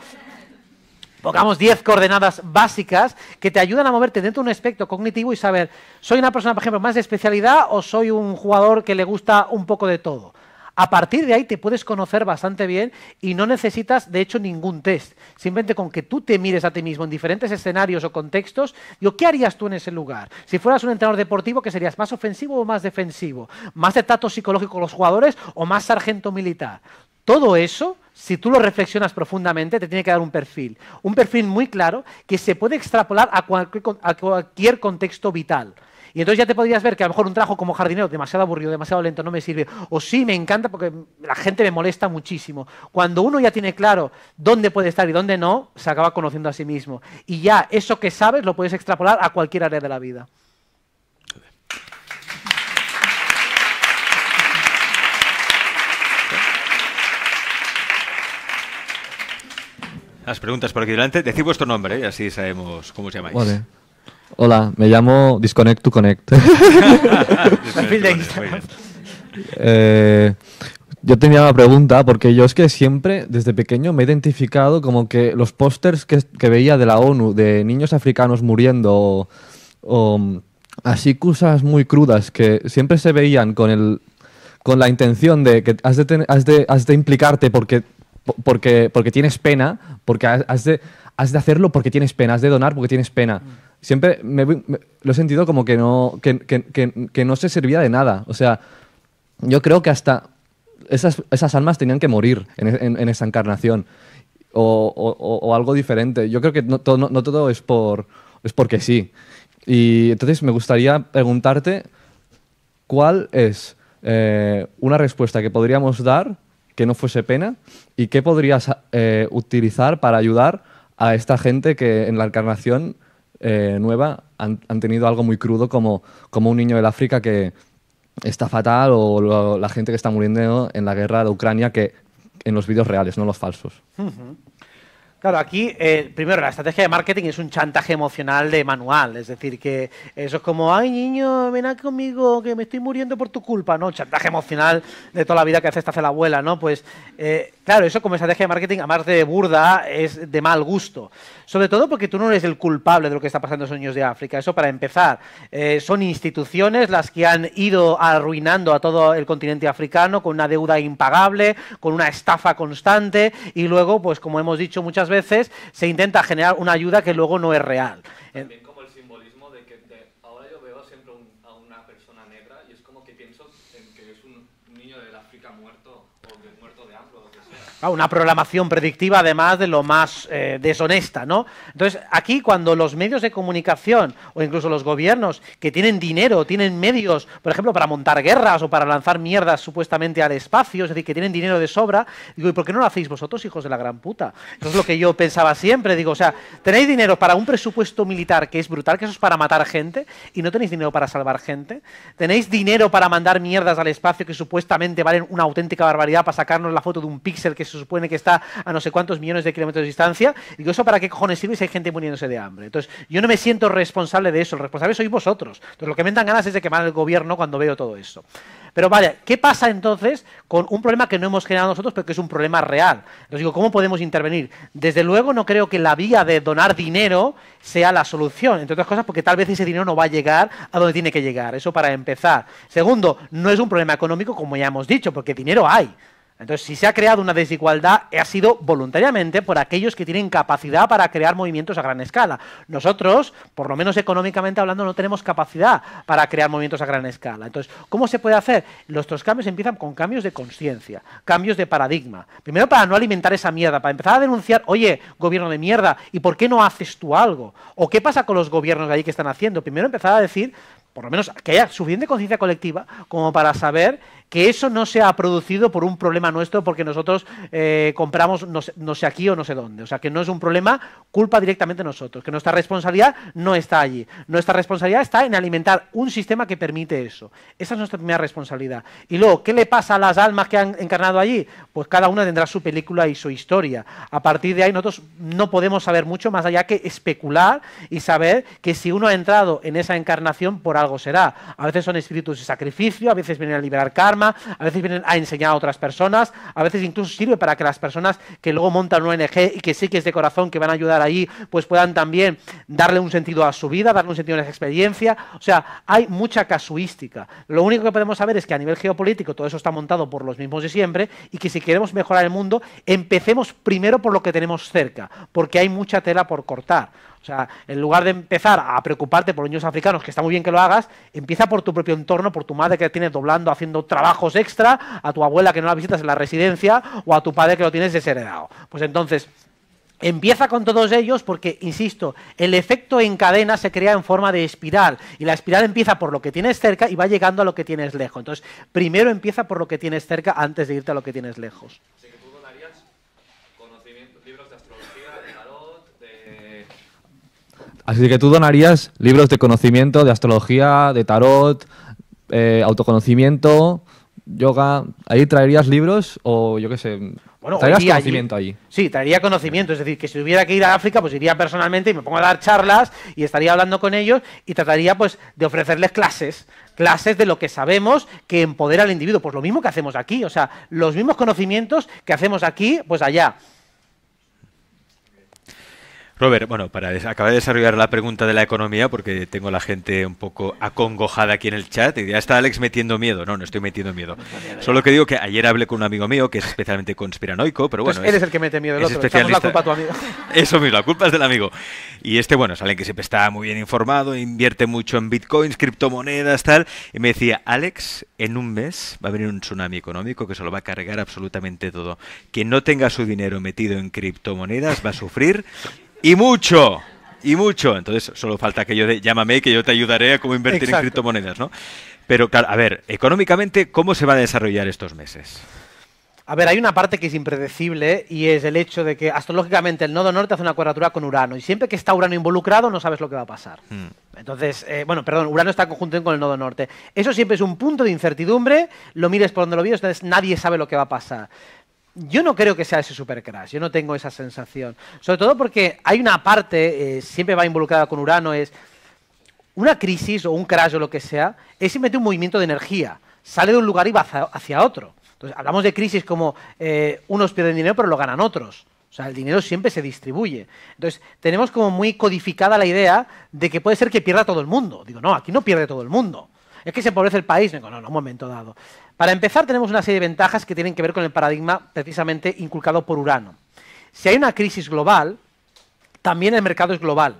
pongamos diez coordenadas básicas que te ayudan a moverte dentro de un espectro cognitivo y saber, ¿soy una persona, por ejemplo, más de especialidad o soy un jugador que le gusta un poco de todo? A partir de ahí te puedes conocer bastante bien y no necesitas, de hecho, ningún test. Simplemente con que tú te mires a ti mismo en diferentes escenarios o contextos, Yo ¿qué harías tú en ese lugar? Si fueras un entrenador deportivo, ¿qué serías? ¿Más ofensivo o más defensivo? ¿Más de tato psicológico con los jugadores o más sargento militar? Todo eso, si tú lo reflexionas profundamente, te tiene que dar un perfil. Un perfil muy claro que se puede extrapolar a cualquier, contexto vital. Y entonces ya te podrías ver que a lo mejor un trabajo como jardinero demasiado aburrido, demasiado lento, no me sirve. O sí, me encanta porque la gente me molesta muchísimo. Cuando uno ya tiene claro dónde puede estar y dónde no, se acaba conociendo a sí mismo. Y ya eso que sabes lo puedes extrapolar a cualquier área de la vida. Las preguntas por aquí delante. Decid vuestro nombre y eh, así sabemos cómo os llamáis. Hola, me llamo Disconnect to Connect. Eh, yo tenía una pregunta, porque yo es que siempre, desde pequeño, me he identificado como que los pósters que, veía de la ONU, de niños africanos muriendo, o, así cosas muy crudas, que siempre se veían con el con la intención de que has de, has de implicarte porque porque, porque tienes pena, porque has de, hacerlo porque tienes pena, has de donar porque tienes pena. Mm. Siempre lo he sentido como que no, que, no se servía de nada. O sea, yo creo que hasta esas, esas almas tenían que morir en, esa encarnación o, algo diferente. Yo creo que no, todo, es, por, es porque sí. Y entonces me gustaría preguntarte cuál es eh, una respuesta que podríamos dar que no fuese pena? ¿Y qué podrías eh, utilizar para ayudar a esta gente que en la encarnación eh, nueva han, tenido algo muy crudo como, como un niño del África que está fatal o la gente que está muriendo en la guerra de Ucrania que en los vídeos reales, no los falsos? Claro, aquí, eh, primero, la estrategia de marketing es un chantaje emocional de manual. Es decir, que eso es como, ay, niño, ven aquí conmigo, que me estoy muriendo por tu culpa, ¿no? chantaje emocional de toda la vida que hace esta hace la abuela, ¿no? Pues, eh, claro, eso como estrategia de marketing, además de burda, es de mal gusto. Sobre todo porque tú no eres el culpable de lo que está pasando en los niños de África. Eso para empezar. Eh, son instituciones las que han ido arruinando a todo el continente africano con una deuda impagable, con una estafa constante y luego, pues como hemos dicho muchas veces, veces se intenta generar una ayuda que luego no es real. una programación predictiva además de lo más eh, deshonesta, ¿no? Entonces, aquí cuando los medios de comunicación o incluso los gobiernos que tienen dinero, tienen medios, por ejemplo, para montar guerras o para lanzar mierdas supuestamente al espacio, es decir, que tienen dinero de sobra, digo, ¿y por qué no lo hacéis vosotros, hijos de la gran puta? Eso es lo que yo pensaba siempre, digo, o sea, tenéis dinero para un presupuesto militar que es brutal, que eso es para matar gente, y no tenéis dinero para salvar gente, tenéis dinero para mandar mierdas al espacio que supuestamente valen una auténtica barbaridad para sacarnos la foto de un píxel que es se supone que está a no sé cuántos millones de kilómetros de distancia. y ¿eso para qué cojones sirve si hay gente muriéndose de hambre? Entonces, yo no me siento responsable de eso, el responsable sois vosotros. Entonces, lo que me dan ganas es de quemar el gobierno cuando veo todo eso. Pero vaya, ¿qué pasa entonces con un problema que no hemos generado nosotros, pero que es un problema real? Entonces digo, ¿cómo podemos intervenir? Desde luego no creo que la vía de donar dinero sea la solución, entre otras cosas porque tal vez ese dinero no va a llegar a donde tiene que llegar, eso para empezar. Segundo, no es un problema económico como ya hemos dicho, porque dinero hay. Entonces, si se ha creado una desigualdad, ha sido voluntariamente por aquellos que tienen capacidad para crear movimientos a gran escala. Nosotros, por lo menos económicamente hablando, no tenemos capacidad para crear movimientos a gran escala. Entonces, ¿cómo se puede hacer? Nuestros cambios empiezan con cambios de conciencia, cambios de paradigma. Primero, para no alimentar esa mierda, para empezar a denunciar, oye, gobierno de mierda, ¿y por qué no haces tú algo? ¿O qué pasa con los gobiernos de ahí que están haciendo? Primero, empezar a decir, por lo menos que haya suficiente conciencia colectiva como para saber que eso no se ha producido por un problema nuestro, porque nosotros eh, compramos no sé, aquí o no sé dónde. O sea, que no es un problema culpa directamente nosotros, que nuestra responsabilidad no está allí. Nuestra responsabilidad está en alimentar un sistema que permite eso. Esa es nuestra primera responsabilidad. Y luego, ¿qué le pasa a las almas que han encarnado allí? Pues cada una tendrá su película y su historia. A partir de ahí nosotros no podemos saber mucho más allá que especular y saber que si uno ha entrado en esa encarnación, por algo será. A veces son espíritus de sacrificio, a veces vienen a liberar karma, a veces vienen a enseñar a otras personas, a veces incluso sirve para que las personas que luego montan un ONG y que sí que es de corazón, que van a ayudar ahí, pues puedan también darle un sentido a su vida, darle un sentido a esa experiencia. O sea, hay mucha casuística. Lo único que podemos saber es que a nivel geopolítico todo eso está montado por los mismos de siempre y que si queremos mejorar el mundo, empecemos primero por lo que tenemos cerca, porque hay mucha tela por cortar. O sea, en lugar de empezar a preocuparte por los niños africanos, que está muy bien que lo hagas, empieza por tu propio entorno, por tu madre que tienes doblando, haciendo trabajos extra, a tu abuela que no la visitas en la residencia o a tu padre que lo tienes desheredado. Pues entonces, Empieza con todos ellos porque, insisto, el efecto en cadena se crea en forma de espiral y la espiral empieza por lo que tienes cerca y va llegando a lo que tienes lejos. Entonces, primero empieza por lo que tienes cerca antes de irte a lo que tienes lejos. Así que tú donarías libros de conocimiento, de astrología, de tarot, eh, autoconocimiento, yoga. ¿Ahí traerías libros o yo qué sé? ¿Traerías conocimiento allí? Sí, traería conocimiento. Es decir, que si tuviera que ir a África, pues iría personalmente y me pongo a dar charlas y estaría hablando con ellos y trataría pues de ofrecerles clases clases de lo que sabemos que empodera al individuo. Pues lo mismo que hacemos aquí, o sea, los mismos conocimientos que hacemos aquí, pues allá. Robert, bueno, para acabar de desarrollar la pregunta de la economía, porque tengo la gente un poco acongojada aquí en el chat, y ya está Alex metiendo miedo. No, no estoy metiendo miedo. Solo que digo que ayer hablé con un amigo mío que es especialmente conspiranoico, pero bueno. Él es, el que mete miedo, el otro. Especialista. la culpa tu amigo. Eso mismo, la culpa es del amigo. Y este, bueno, es alguien que siempre está muy bien informado, invierte mucho en bitcoins, criptomonedas, tal. Y me decía, Alex, en un mes va a venir un tsunami económico que se lo va a cargar absolutamente todo. Quien no tenga su dinero metido en criptomonedas va a sufrir y mucho, y mucho. Entonces, solo falta que yo de, llámame que yo te ayudaré a cómo invertir en criptomonedas, ¿no? Pero, claro, a ver, económicamente, ¿cómo se va a desarrollar estos meses? A ver, hay una parte que es impredecible y es el hecho de que astrológicamente el nodo norte hace una cuadratura con Urano y siempre que está Urano involucrado no sabes lo que va a pasar. Hmm. Entonces, eh, bueno, perdón, Urano está conjunto con el nodo norte. Eso siempre es un punto de incertidumbre, lo mires por donde lo mires, nadie sabe lo que va a pasar yo no creo que sea ese super crash, yo no tengo esa sensación. Sobre todo porque hay una parte, eh, siempre va involucrada con Urano, es una crisis o un crash o lo que sea, es simplemente un movimiento de energía. Sale de un lugar y va hacia, otro. Entonces, hablamos de crisis como eh, unos pierden dinero pero lo ganan otros. O sea, el dinero siempre se distribuye. Entonces, tenemos como muy codificada la idea de que puede ser que pierda todo el mundo. Digo, no, aquí no pierde todo el mundo. Es que se empobrece el país. Digo, no, no, un momento dado. Para empezar, tenemos una serie de ventajas que tienen que ver con el paradigma precisamente inculcado por Urano. Si hay una crisis global, también el mercado es global.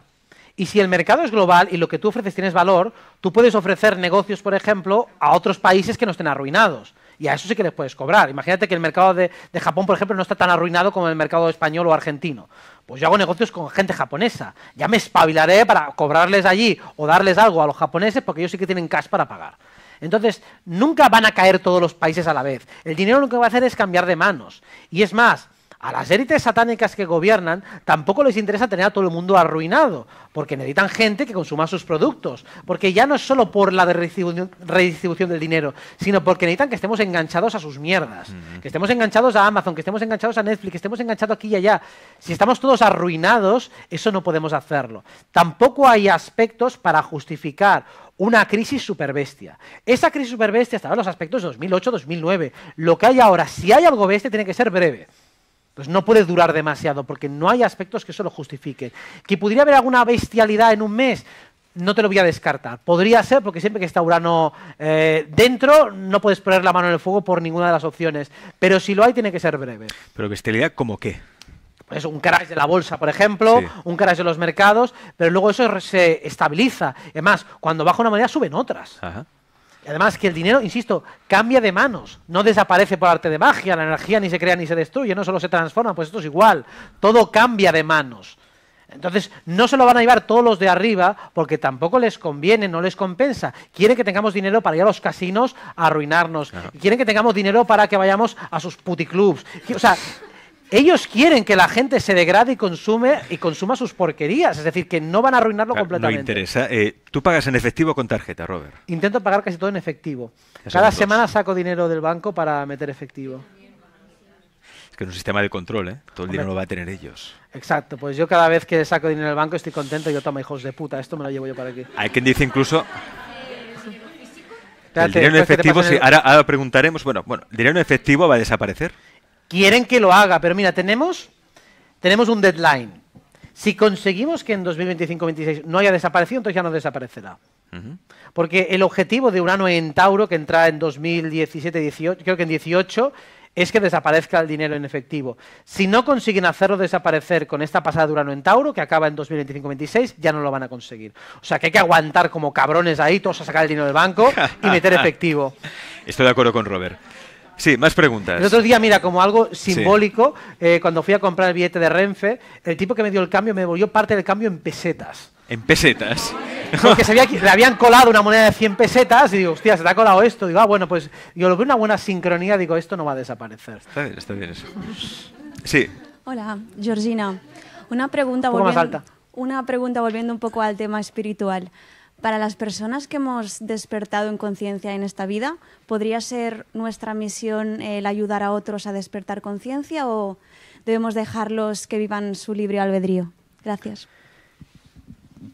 Y si el mercado es global y lo que tú ofreces tienes valor, tú puedes ofrecer negocios, por ejemplo, a otros países que no estén arruinados. Y a eso sí que les puedes cobrar. Imagínate que el mercado de, Japón, por ejemplo, no está tan arruinado como el mercado español o argentino. Pues yo hago negocios con gente japonesa. Ya me espabilaré para cobrarles allí o darles algo a los japoneses porque ellos sí que tienen cash para pagar. Entonces, nunca van a caer todos los países a la vez. El dinero lo que va a hacer es cambiar de manos. Y es más, a las élites satánicas que gobiernan tampoco les interesa tener a todo el mundo arruinado, porque necesitan gente que consuma sus productos, porque ya no es solo por la redistribución, del dinero, sino porque necesitan que estemos enganchados a sus mierdas, que estemos enganchados a Amazon, que estemos enganchados a Netflix, que estemos enganchados aquí y allá. Si estamos todos arruinados, eso no podemos hacerlo. Tampoco hay aspectos para justificar una crisis superbestia. Esa crisis superbestia estaba en los aspectos de 2008-2009. Lo que hay ahora, si hay algo bestia, tiene que ser breve. Pues no puede durar demasiado porque no hay aspectos que eso lo justifiquen. Que podría haber alguna bestialidad en un mes, no te lo voy a descartar. Podría ser, porque siempre que está Urano eh, dentro, no puedes poner la mano en el fuego por ninguna de las opciones. Pero si lo hay, tiene que ser breve. ¿Pero bestialidad como qué? Pues un crash de la bolsa, por ejemplo, un crash de los mercados, pero luego eso se estabiliza. Además, cuando baja una moneda, suben otras. Ajá. Además que el dinero, insisto, cambia de manos, no desaparece por arte de magia, la energía ni se crea ni se destruye, no solo se transforma, pues esto es igual, todo cambia de manos. Entonces, no se lo van a llevar todos los de arriba porque tampoco les conviene, no les compensa. Quieren que tengamos dinero para ir a los casinos a arruinarnos. Quieren que tengamos dinero para que vayamos a sus puticlubs. O sea, ellos quieren que la gente se degrade y consume y consuma sus porquerías, es decir, que no van a arruinarlo ah, completamente. No interesa. Eh, ¿Tú pagas en efectivo o con tarjeta, Robert? Intento pagar casi todo en efectivo. Cada semana saco dinero del banco para meter efectivo. Es que es un sistema de control, ¿eh? Todo el dinero lo va a tener ellos. Exacto, pues yo cada vez que saco dinero del banco estoy contento y yo tomo hijos de puta, esto me lo llevo yo para aquí. Hay quien dice incluso... el dinero en efectivo, ahora, ahora preguntaremos, bueno, bueno, ¿el dinero en efectivo va a desaparecer? Quieren que lo haga, pero mira, tenemos, tenemos un deadline. Si conseguimos que en 2025-26 no haya desaparecido, entonces ya no desaparecerá. Porque el objetivo de Urano en Tauro, que entra en 2017-18, creo que en 18, es que desaparezca el dinero en efectivo. Si no consiguen hacerlo desaparecer con esta pasada de Urano en Tauro, que acaba en 2025-26, ya no lo van a conseguir. O sea que hay que aguantar como cabrones ahí, todos a sacar el dinero del banco y meter efectivo. Estoy de acuerdo con Robert. Sí, más preguntas. El otro día, mira, como algo simbólico, eh, cuando fui a comprar el billete de Renfe, el tipo que me dio el cambio me devolvió parte del cambio en pesetas. ¿En pesetas? Porque se le habían colado una moneda de 100 pesetas y digo, hostia, se te ha colado esto. Digo, ah, bueno, pues yo lo veo una buena sincronía, digo, esto no va a desaparecer. Está bien, está bien eso. Sí. Hola, Georgina. Una pregunta, volviendo, una pregunta volviendo un poco al tema espiritual. Para las personas que hemos despertado en conciencia en esta vida, ¿podría ser nuestra misión eh, el ayudar a otros a despertar conciencia o debemos dejarlos que vivan su libre albedrío? Gracias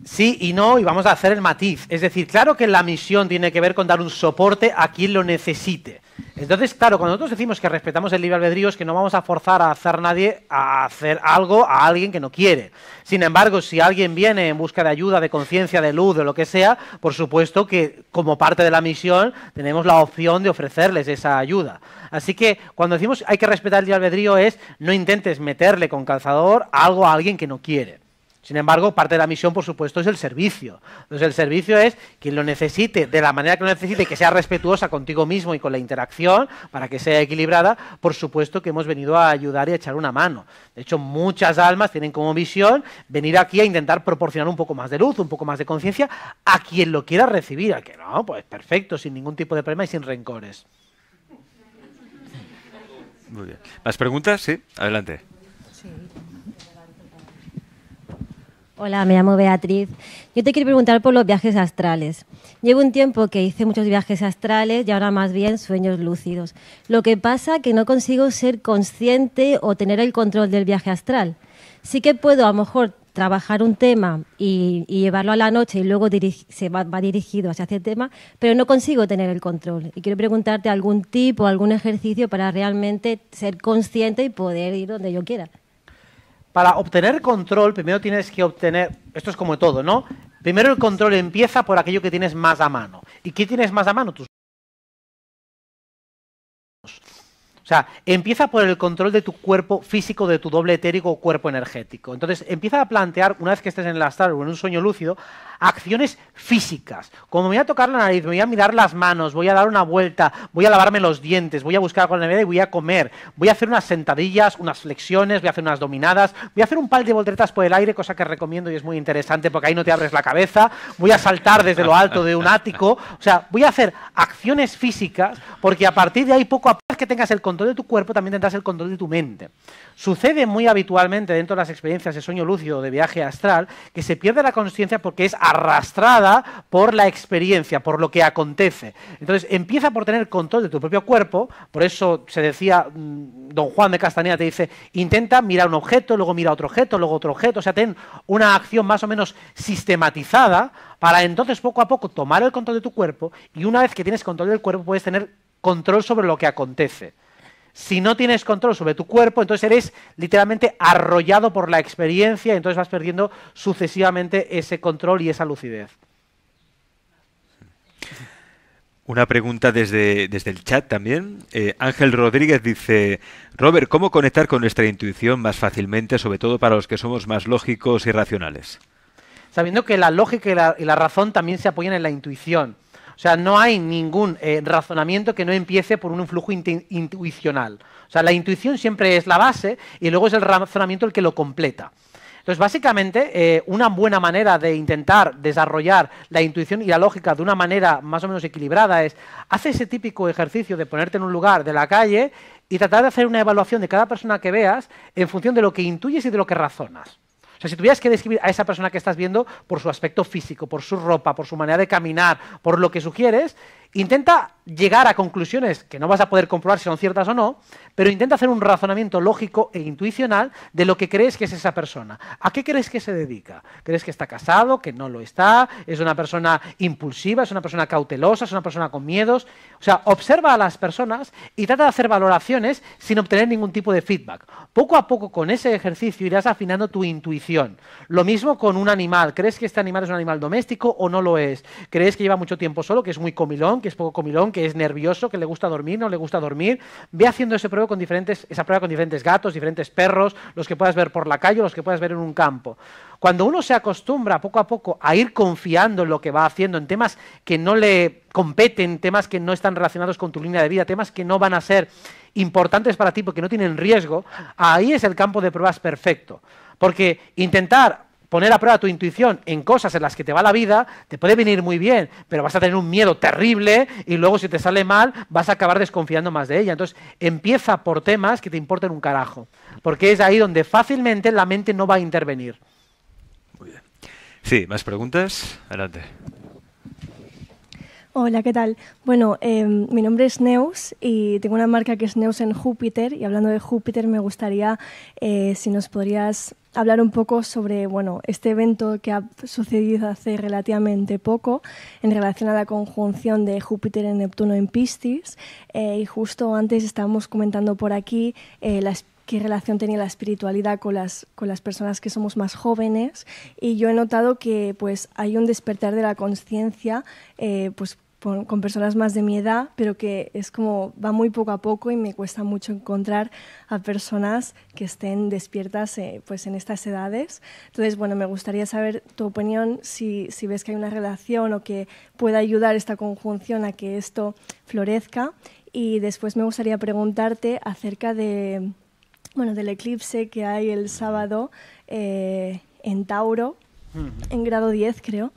sí y no, y vamos a hacer el matiz. Es decir, claro que la misión tiene que ver con dar un soporte a quien lo necesite. Entonces, claro, cuando nosotros decimos que respetamos el libre albedrío es que no vamos a forzar a hacer nadie a hacer algo a alguien que no quiere. Sin embargo, si alguien viene en busca de ayuda, de conciencia, de luz, o lo que sea, por supuesto que como parte de la misión tenemos la opción de ofrecerles esa ayuda. Así que cuando decimos hay que respetar el libre albedrío es no intentes meterle con calzador algo a alguien que no quiere. Sin embargo, parte de la misión, por supuesto, es el servicio. Entonces, el servicio es quien lo necesite, de la manera que lo necesite, que sea respetuosa contigo mismo y con la interacción, para que sea equilibrada, por supuesto que hemos venido a ayudar y a echar una mano. De hecho, muchas almas tienen como misión venir aquí a intentar proporcionar un poco más de luz, un poco más de conciencia a quien lo quiera recibir, a que no, pues perfecto, sin ningún tipo de problema y sin rencores. Muy bien. ¿Más preguntas? Sí, adelante. Hola, me llamo Beatriz. Yo te quiero preguntar por los viajes astrales. Llevo un tiempo que hice muchos viajes astrales y ahora más bien sueños lúcidos. Lo que pasa es que no consigo ser consciente o tener el control del viaje astral. Sí que puedo a lo mejor trabajar un tema y, llevarlo a la noche y luego se va, va, dirigido hacia ese tema, pero no consigo tener el control. Y quiero preguntarte algún tipo, algún ejercicio para realmente ser consciente y poder ir donde yo quiera para obtener control, primero tienes que obtener, esto es como todo, ¿no? Primero el control empieza por aquello que tienes más a mano. ¿Y qué tienes más a mano? Tus O sea, empieza por el control de tu cuerpo físico, de tu doble etérico o cuerpo energético. Entonces, empieza a plantear, una vez que estés en el astral o en un sueño lúcido, acciones físicas. Como me voy a tocar la nariz, me voy a mirar las manos, voy a dar una vuelta, voy a lavarme los dientes, voy a buscar con la nevera y voy a comer. Voy a hacer unas sentadillas, unas flexiones, voy a hacer unas dominadas, voy a hacer un par de volteretas por el aire, cosa que recomiendo y es muy interesante porque ahí no te abres la cabeza. Voy a saltar desde lo alto de un ático. O sea, voy a hacer acciones físicas porque a partir de ahí poco a poco que tengas el control de tu cuerpo, también tendrás el control de tu mente. Sucede muy habitualmente dentro de las experiencias de sueño lúcido de viaje astral que se pierde la conciencia porque es arrastrada por la experiencia, por lo que acontece. Entonces empieza por tener control de tu propio cuerpo, por eso se decía, mm, don Juan de Castaneda te dice, intenta mirar un objeto, luego mira otro objeto, luego otro objeto, o sea, ten una acción más o menos sistematizada para entonces poco a poco tomar el control de tu cuerpo y una vez que tienes control del cuerpo puedes tener control sobre lo que acontece. Si no tienes control sobre tu cuerpo, entonces eres literalmente arrollado por la experiencia y entonces vas perdiendo sucesivamente ese control y esa lucidez. Una pregunta desde, el chat también. Eh, Ángel Rodríguez dice, Robert, ¿cómo conectar con nuestra intuición más fácilmente, sobre todo para los que somos más lógicos y racionales? Sabiendo que la lógica y la razón también se apoyan en la intuición. O sea, no hay ningún eh, razonamiento que no empiece por un flujo intuicional. O sea, la intuición siempre es la base y luego es el razonamiento el que lo completa. Entonces, básicamente, eh, una buena manera de intentar desarrollar la intuición y la lógica de una manera más o menos equilibrada es, hacer ese típico ejercicio de ponerte en un lugar de la calle y tratar de hacer una evaluación de cada persona que veas en función de lo que intuyes y de lo que razonas. O sea, si tuvieras que describir a esa persona que estás viendo por su aspecto físico, por su ropa, por su manera de caminar, por lo que sugieres, Intenta llegar a conclusiones que no vas a poder comprobar si son ciertas o no, pero intenta hacer un razonamiento lógico e intuicional de lo que crees que es esa persona. ¿A qué crees que se dedica? ¿Crees que está casado, que no lo está? ¿Es una persona impulsiva? ¿Es una persona cautelosa? ¿Es una persona con miedos? O sea, observa a las personas y trata de hacer valoraciones sin obtener ningún tipo de feedback. Poco a poco con ese ejercicio irás afinando tu intuición. Lo mismo con un animal. ¿Crees que este animal es un animal doméstico o no lo es? ¿Crees que lleva mucho tiempo solo, que es muy comilón? que es poco comilón, que es nervioso, que le gusta dormir, no le gusta dormir. Ve haciendo ese prueba con diferentes, esa prueba con diferentes gatos, diferentes perros, los que puedas ver por la calle, los que puedas ver en un campo. Cuando uno se acostumbra poco a poco a ir confiando en lo que va haciendo, en temas que no le competen, temas que no están relacionados con tu línea de vida, temas que no van a ser importantes para ti porque no tienen riesgo, ahí es el campo de pruebas perfecto. Porque intentar poner a prueba tu intuición en cosas en las que te va la vida, te puede venir muy bien, pero vas a tener un miedo terrible y luego si te sale mal vas a acabar desconfiando más de ella. Entonces empieza por temas que te importen un carajo, porque es ahí donde fácilmente la mente no va a intervenir. Muy bien. Sí, más preguntas. Adelante. Hola, ¿qué tal? Bueno, em, mi nombre es Neus y tengo una marca que es Neus en Júpiter y hablando de Júpiter me gustaría eh, si nos podrías hablar un poco sobre bueno, este evento que ha sucedido hace relativamente poco en relación a la conjunción de Júpiter en Neptuno en Piscis eh, y justo antes estábamos comentando por aquí eh, qué relación tenía la espiritualidad con las, con las personas que somos más jóvenes y yo he notado que pues hay un despertar de la conciencia pues con, personas más de mi edad, pero que es como va muy poco a poco y me cuesta mucho encontrar a personas que estén despiertas eh, pues en estas edades. Entonces, bueno, me gustaría saber tu opinión, si, si ves que hay una relación o que pueda ayudar esta conjunción a que esto florezca. Y después me gustaría preguntarte acerca de, bueno, del eclipse que hay el sábado eh, en Tauro, en grado 10 creo,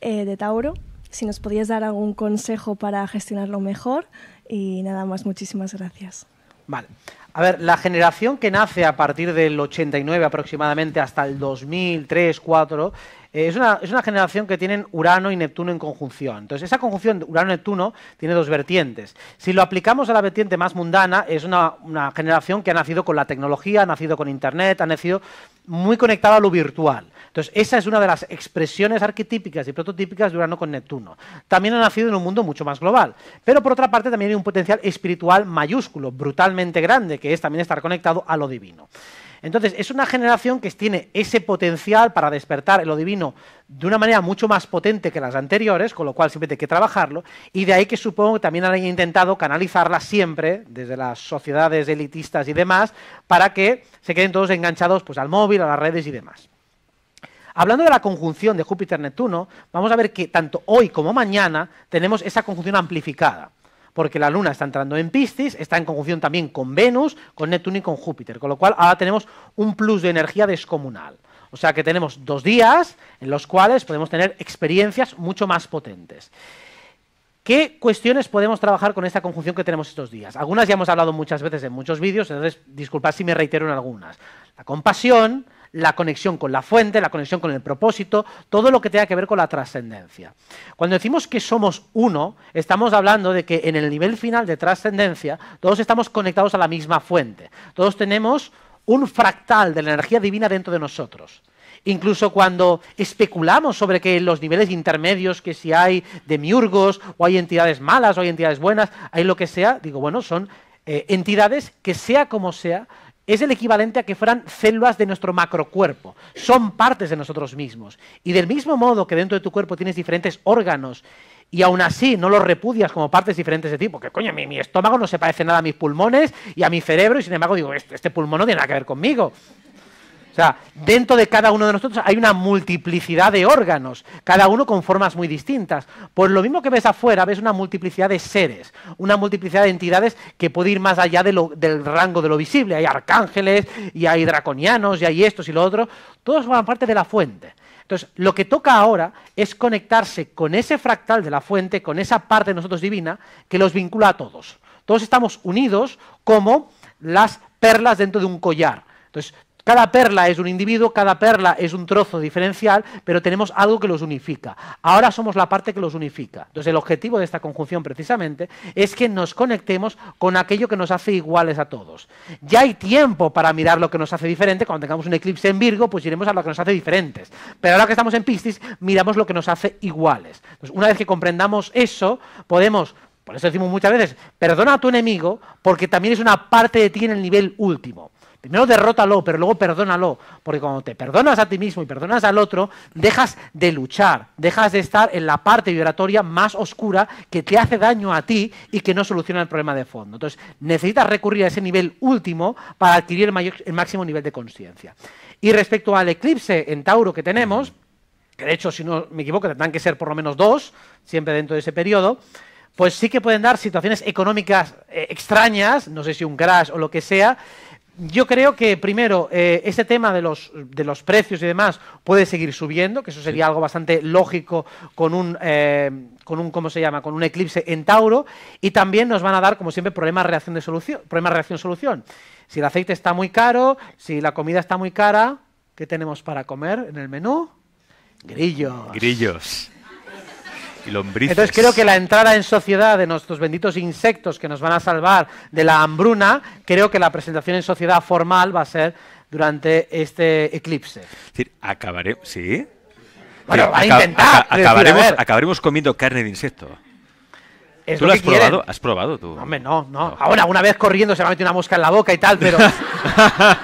eh, de Tauro si nos podías dar algún consejo para gestionarlo mejor y nada más, muchísimas gracias. Vale. A ver, la generación que nace a partir del 89 aproximadamente hasta el 2003, 2004 eh, es, una, generación que tienen Urano y Neptuno en conjunción. Entonces, esa conjunción Urano-Neptuno tiene dos vertientes. Si lo aplicamos a la vertiente más mundana, es una, una generación que ha nacido con la tecnología, ha nacido con Internet, ha nacido muy conectada a lo virtual. Entonces, esa es una de las expresiones arquetípicas y prototípicas de Urano con Neptuno. También ha nacido en un mundo mucho más global. Pero, por otra parte, también hay un potencial espiritual mayúsculo, brutalmente grande, que es también estar conectado a lo divino. Entonces, es una generación que tiene ese potencial para despertar lo divino de una manera mucho más potente que las anteriores, con lo cual siempre hay que trabajarlo, y de ahí que supongo que también han intentado canalizarla siempre, desde las sociedades elitistas y demás, para que se queden todos enganchados pues, al móvil, a las redes y demás. Hablando de la conjunción de Júpiter-Neptuno, vamos a ver que tanto hoy como mañana tenemos esa conjunción amplificada porque la Luna está entrando en Piscis, está en conjunción también con Venus, con Neptuno y con Júpiter, con lo cual ahora tenemos un plus de energía descomunal. O sea que tenemos dos días en los cuales podemos tener experiencias mucho más potentes. ¿Qué cuestiones podemos trabajar con esta conjunción que tenemos estos días? Algunas ya hemos hablado muchas veces en muchos vídeos, entonces disculpad si me reitero en algunas. La compasión, la conexión con la fuente, la conexión con el propósito, todo lo que tenga que ver con la trascendencia. Cuando decimos que somos uno, estamos hablando de que en el nivel final de trascendencia todos estamos conectados a la misma fuente, todos tenemos un fractal de la energía divina dentro de nosotros. Incluso cuando especulamos sobre que los niveles intermedios, que si hay demiurgos, o hay entidades malas, o hay entidades buenas, hay lo que sea, digo, bueno, son eh, entidades que sea como sea, es el equivalente a que fueran células de nuestro macrocuerpo. Son partes de nosotros mismos. Y del mismo modo que dentro de tu cuerpo tienes diferentes órganos y aún así no los repudias como partes diferentes de ti, porque coño, mi, estómago no se parece nada a mis pulmones y a mi cerebro, y sin embargo digo, este, este pulmón no tiene nada que ver conmigo. O sea, dentro de cada uno de nosotros hay una multiplicidad de órganos, cada uno con formas muy distintas. Pues lo mismo que ves afuera, ves una multiplicidad de seres, una multiplicidad de entidades que puede ir más allá del rango de lo visible. Hay arcángeles, y hay draconianos, y hay estos y lo otro. Todos forman parte de la fuente. Entonces, lo que toca ahora es conectarse con ese fractal de la fuente, con esa parte de nosotros divina, que los vincula a todos. Todos estamos unidos como las perlas dentro de un collar. Entonces, cada perla es un individuo, cada perla es un trozo diferencial, pero tenemos algo que los unifica. Ahora somos la parte que los unifica. Entonces el objetivo de esta conjunción precisamente es que nos conectemos con aquello que nos hace iguales a todos. Ya hay tiempo para mirar lo que nos hace diferente. Cuando tengamos un eclipse en Virgo, pues iremos a lo que nos hace diferentes. Pero ahora que estamos en Piscis, miramos lo que nos hace iguales. una vez que comprendamos eso, podemos por eso decimos muchas veces, perdona a tu enemigo porque también es una parte de ti en el nivel último. Primero derrótalo, pero luego perdónalo, porque cuando te perdonas a ti mismo y perdonas al otro, dejas de luchar, dejas de estar en la parte vibratoria más oscura que te hace daño a ti y que no soluciona el problema de fondo. Entonces, necesitas recurrir a ese nivel último para adquirir el, máximo nivel de conciencia. Y respecto al eclipse en Tauro que tenemos, que de hecho, si no me equivoco, tendrán que ser por lo menos dos, siempre dentro de ese periodo, pues sí que pueden dar situaciones económicas eh, extrañas, no sé si un crash o lo que sea, yo creo que primero, eh, ese tema de los, de los, precios y demás puede seguir subiendo, que eso sería algo bastante lógico con un, eh, con un, ¿cómo se llama? Con un eclipse en Tauro. Y también nos van a dar, como siempre, problemas reacción de solución. Problemas reacción solución. Si el aceite está muy caro, si la comida está muy cara, ¿qué tenemos para comer en el menú? Grillos. Grillos. Entonces creo que la entrada en sociedad de nuestros benditos insectos que nos van a salvar de la hambruna, creo que la presentación en sociedad formal va a ser durante este eclipse. Es decir, sí. Bueno, a intentar. acabaremos, comiendo carne de insecto. ¿Tú lo, has probado? ¿Has probado tú? Hombre, no, no, Ahora, una vez corriendo se me ha metido una mosca en la boca y tal, pero.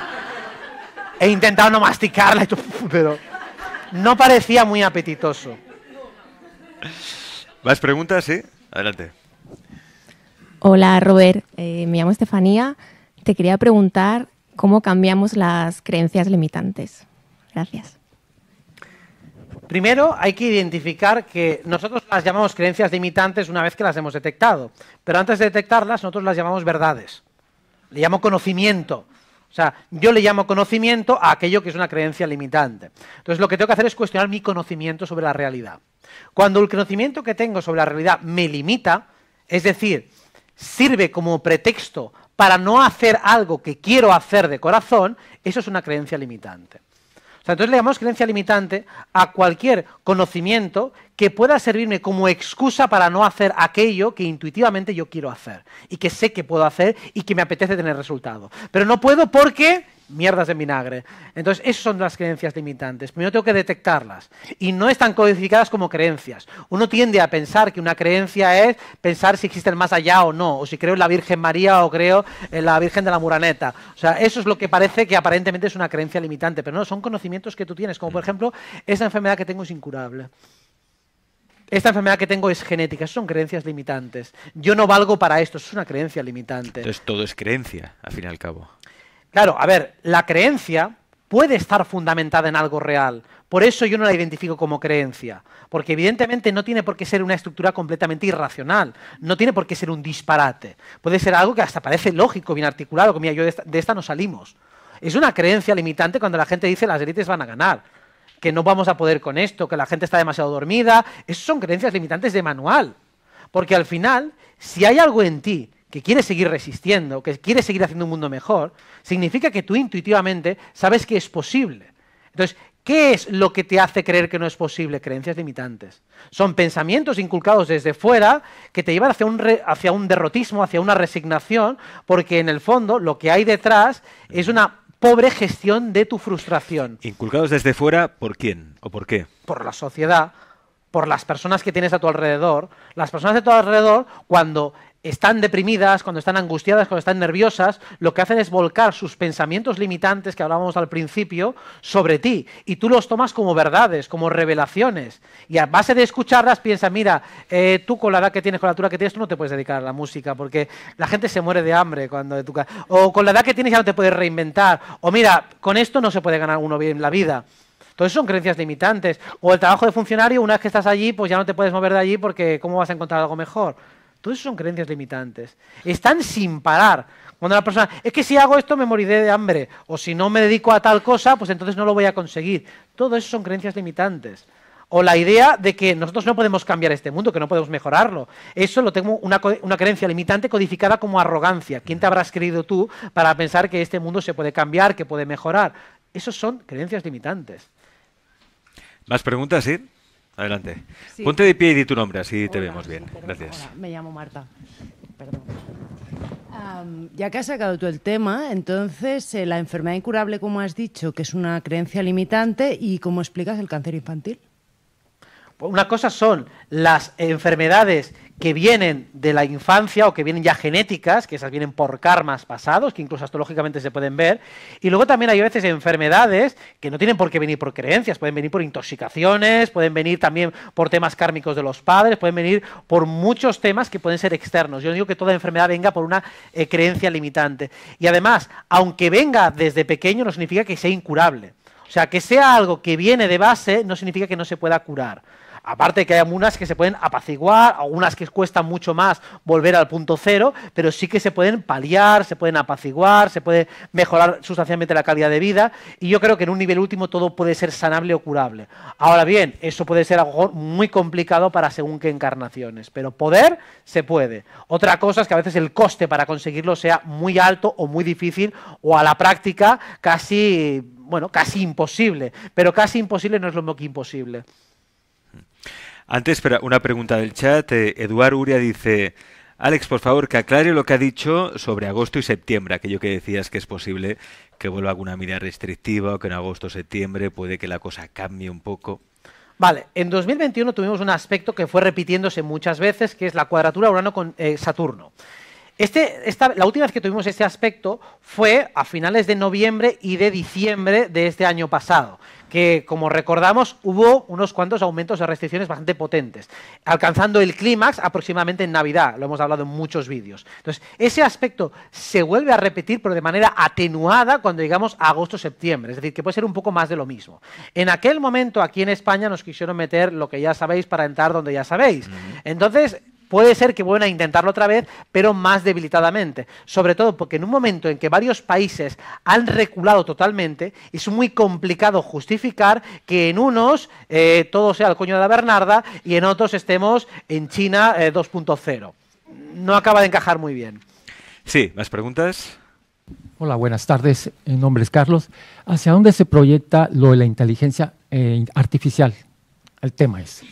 He intentado no masticarla, y pero. No parecía muy apetitoso. ¿Más preguntas? Sí, ¿eh? adelante. Hola, Robert. Eh, me llamo Estefanía. Te quería preguntar cómo cambiamos las creencias limitantes. Gracias. Primero, hay que identificar que nosotros las llamamos creencias limitantes una vez que las hemos detectado, pero antes de detectarlas, nosotros las llamamos verdades. Le llamo conocimiento. O sea, yo le llamo conocimiento a aquello que es una creencia limitante. Entonces, lo que tengo que hacer es cuestionar mi conocimiento sobre la realidad. Cuando el conocimiento que tengo sobre la realidad me limita, es decir, sirve como pretexto para no hacer algo que quiero hacer de corazón, eso es una creencia limitante entonces le llamamos creencia limitante a cualquier conocimiento que pueda servirme como excusa para no hacer aquello que intuitivamente yo quiero hacer y que sé que puedo hacer y que me apetece tener resultado. Pero no puedo porque mierdas de vinagre. Entonces, esas son las creencias limitantes. Primero tengo que detectarlas. Y no están codificadas como creencias. Uno tiende a pensar que una creencia es pensar si existe el más allá o no, o si creo en la Virgen María o creo en la Virgen de la Muraneta. O sea, eso es lo que parece que aparentemente es una creencia limitante, pero no, son conocimientos que tú tienes, como por ejemplo, esa enfermedad que tengo es incurable esta enfermedad que tengo es genética, son creencias limitantes. Yo no valgo para esto, es una creencia limitante. Entonces todo es creencia, al fin y al cabo. Claro, a ver, la creencia puede estar fundamentada en algo real. Por eso yo no la identifico como creencia, porque evidentemente no tiene por qué ser una estructura completamente irracional, no tiene por qué ser un disparate. Puede ser algo que hasta parece lógico, bien articulado, como yo de esta, no salimos. Es una creencia limitante cuando la gente dice las élites van a ganar, que no vamos a poder con esto, que la gente está demasiado dormida. Esas son creencias limitantes de manual, porque al final, si hay algo en ti que quiere seguir resistiendo, que quiere seguir haciendo un mundo mejor, significa que tú intuitivamente sabes que es posible. Entonces, ¿qué es lo que te hace creer que no es posible? Creencias limitantes. Son pensamientos inculcados desde fuera que te llevan hacia un, hacia un derrotismo, hacia una resignación, porque en el fondo lo que hay detrás es una pobre gestión de tu frustración. Inculcados desde fuera, ¿por quién o por qué? Por la sociedad, por las personas que tienes a tu alrededor. Las personas de tu alrededor, cuando están deprimidas, cuando están angustiadas, cuando están nerviosas, lo que hacen es volcar sus pensamientos limitantes que hablábamos al principio sobre ti. Y tú los tomas como verdades, como revelaciones. Y a base de escucharlas piensas, mira, eh, tú con la edad que tienes, con la altura que tienes, tú no te puedes dedicar a la música porque la gente se muere de hambre cuando tu O con la edad que tienes ya no te puedes reinventar. O mira, con esto no se puede ganar uno bien la vida. Entonces son creencias limitantes. O el trabajo de funcionario, una vez que estás allí, pues ya no te puedes mover de allí porque ¿cómo vas a encontrar algo mejor? Todo eso son creencias limitantes. Están sin parar. Cuando la persona, es que si hago esto me moriré de hambre, o si no me dedico a tal cosa, pues entonces no lo voy a conseguir. Todo eso son creencias limitantes. O la idea de que nosotros no podemos cambiar este mundo, que no podemos mejorarlo. Eso lo tengo una, creencia limitante codificada como arrogancia. ¿Quién te habrás creído tú para pensar que este mundo se puede cambiar, que puede mejorar? Esas son creencias limitantes. ¿Más preguntas, ¿sí? Adelante. Ponte de pie y di tu nombre, así te vemos bien. Gracias. me llamo Marta. ya que has sacado tú el tema, entonces eh, la enfermedad incurable, como has dicho, que es una creencia limitante, ¿y cómo explicas el cáncer infantil? Una cosa son las enfermedades que vienen de la infancia o que vienen ya genéticas, que esas vienen por karmas pasados, que incluso astrológicamente se pueden ver. Y luego también hay a veces enfermedades que no tienen por qué venir por creencias, pueden venir por intoxicaciones, pueden venir también por temas kármicos de los padres, pueden venir por muchos temas que pueden ser externos. Yo digo que toda enfermedad venga por una eh, creencia limitante. Y además, aunque venga desde pequeño, no significa que sea incurable. O sea, que sea algo que viene de base no significa que no se pueda curar. Aparte que hay algunas que se pueden apaciguar, algunas que cuesta mucho más volver al punto cero, pero sí que se pueden paliar, se pueden apaciguar, se puede mejorar sustancialmente la calidad de vida y yo creo que en un nivel último todo puede ser sanable o curable. Ahora bien, eso puede ser algo muy complicado para según qué encarnaciones, pero poder se puede. Otra cosa es que a veces el coste para conseguirlo sea muy alto o muy difícil o a la práctica casi, bueno, casi imposible, pero casi imposible no es lo mismo que imposible. Antes, una pregunta del chat. Eh, Eduard Uria dice, Alex, por favor, que aclare lo que ha dicho sobre agosto y septiembre, aquello que decías que es posible que vuelva alguna medida restrictiva o que en agosto o septiembre puede que la cosa cambie un poco. Vale, en 2021 tuvimos un aspecto que fue repitiéndose muchas veces, que es la cuadratura Urano con eh, Saturno. Este, esta, la última vez que tuvimos este aspecto fue a finales de noviembre y de diciembre de este año pasado que, como recordamos, hubo unos cuantos aumentos de restricciones bastante potentes, alcanzando el clímax aproximadamente en Navidad, lo hemos hablado en muchos vídeos. Entonces, ese aspecto se vuelve a repetir, pero de manera atenuada cuando llegamos a agosto-septiembre, es decir, que puede ser un poco más de lo mismo. En aquel momento, aquí en España, nos quisieron meter lo que ya sabéis para entrar donde ya sabéis. Entonces, puede ser que vuelvan a intentarlo otra vez, pero más debilitadamente. Sobre todo porque en un momento en que varios países han reculado totalmente, es muy complicado justificar que en unos eh, todo sea el coño de la Bernarda y en otros estemos en China 2.0. Eh, no acaba de encajar muy bien. Sí, ¿más preguntas? Hola, buenas tardes. Mi nombre es Carlos. ¿Hacia dónde se proyecta lo de la inteligencia eh, artificial? El tema es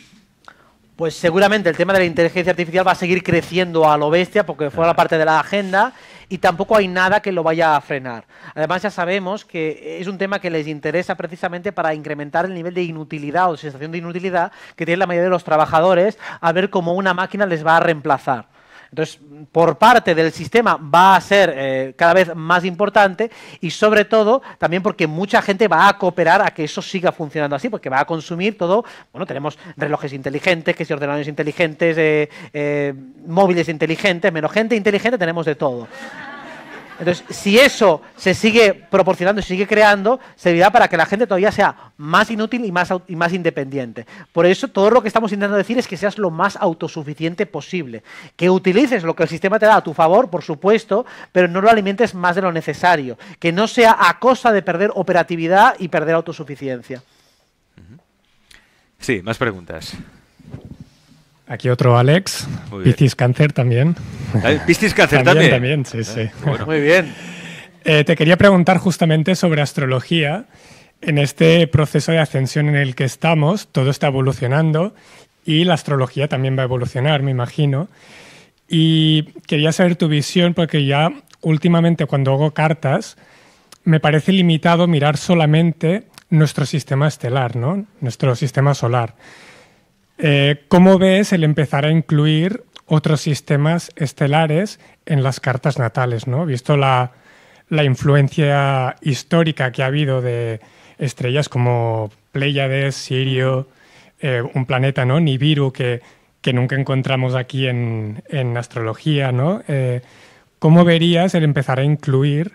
pues seguramente el tema de la inteligencia artificial va a seguir creciendo a lo bestia porque fue la parte de la agenda y tampoco hay nada que lo vaya a frenar. Además ya sabemos que es un tema que les interesa precisamente para incrementar el nivel de inutilidad o sensación de inutilidad que tiene la mayoría de los trabajadores a ver cómo una máquina les va a reemplazar. Entonces, por parte del sistema va a ser eh, cada vez más importante y sobre todo también porque mucha gente va a cooperar a que eso siga funcionando así, porque va a consumir todo. Bueno, tenemos relojes inteligentes, que si ordenadores inteligentes, eh, eh, móviles inteligentes, menos gente inteligente, tenemos de todo. Entonces, si eso se sigue proporcionando, se sigue creando, servirá para que la gente todavía sea más inútil y más, y más independiente. Por eso, todo lo que estamos intentando decir es que seas lo más autosuficiente posible. Que utilices lo que el sistema te da a tu favor, por supuesto, pero no lo alimentes más de lo necesario. Que no sea a costa de perder operatividad y perder autosuficiencia. Sí, más preguntas. Aquí otro Alex, Piscis Cáncer también. Piscis Cáncer también. sí, ah, sí. Muy bien. Eh, te quería preguntar justamente sobre astrología. En este proceso de ascensión en el que estamos, todo está evolucionando y la astrología también va a evolucionar, me imagino. Y quería saber tu visión porque ya últimamente cuando hago cartas me parece limitado mirar solamente nuestro sistema estelar, ¿no? Nuestro sistema solar. Eh, ¿Cómo ves el empezar a incluir otros sistemas estelares en las cartas natales? ¿no? Visto la, influencia histórica que ha habido de estrellas como Pléyades, Sirio, eh, un planeta, ¿no? Nibiru, que, nunca encontramos aquí en, astrología, eh, ¿Cómo verías el empezar a incluir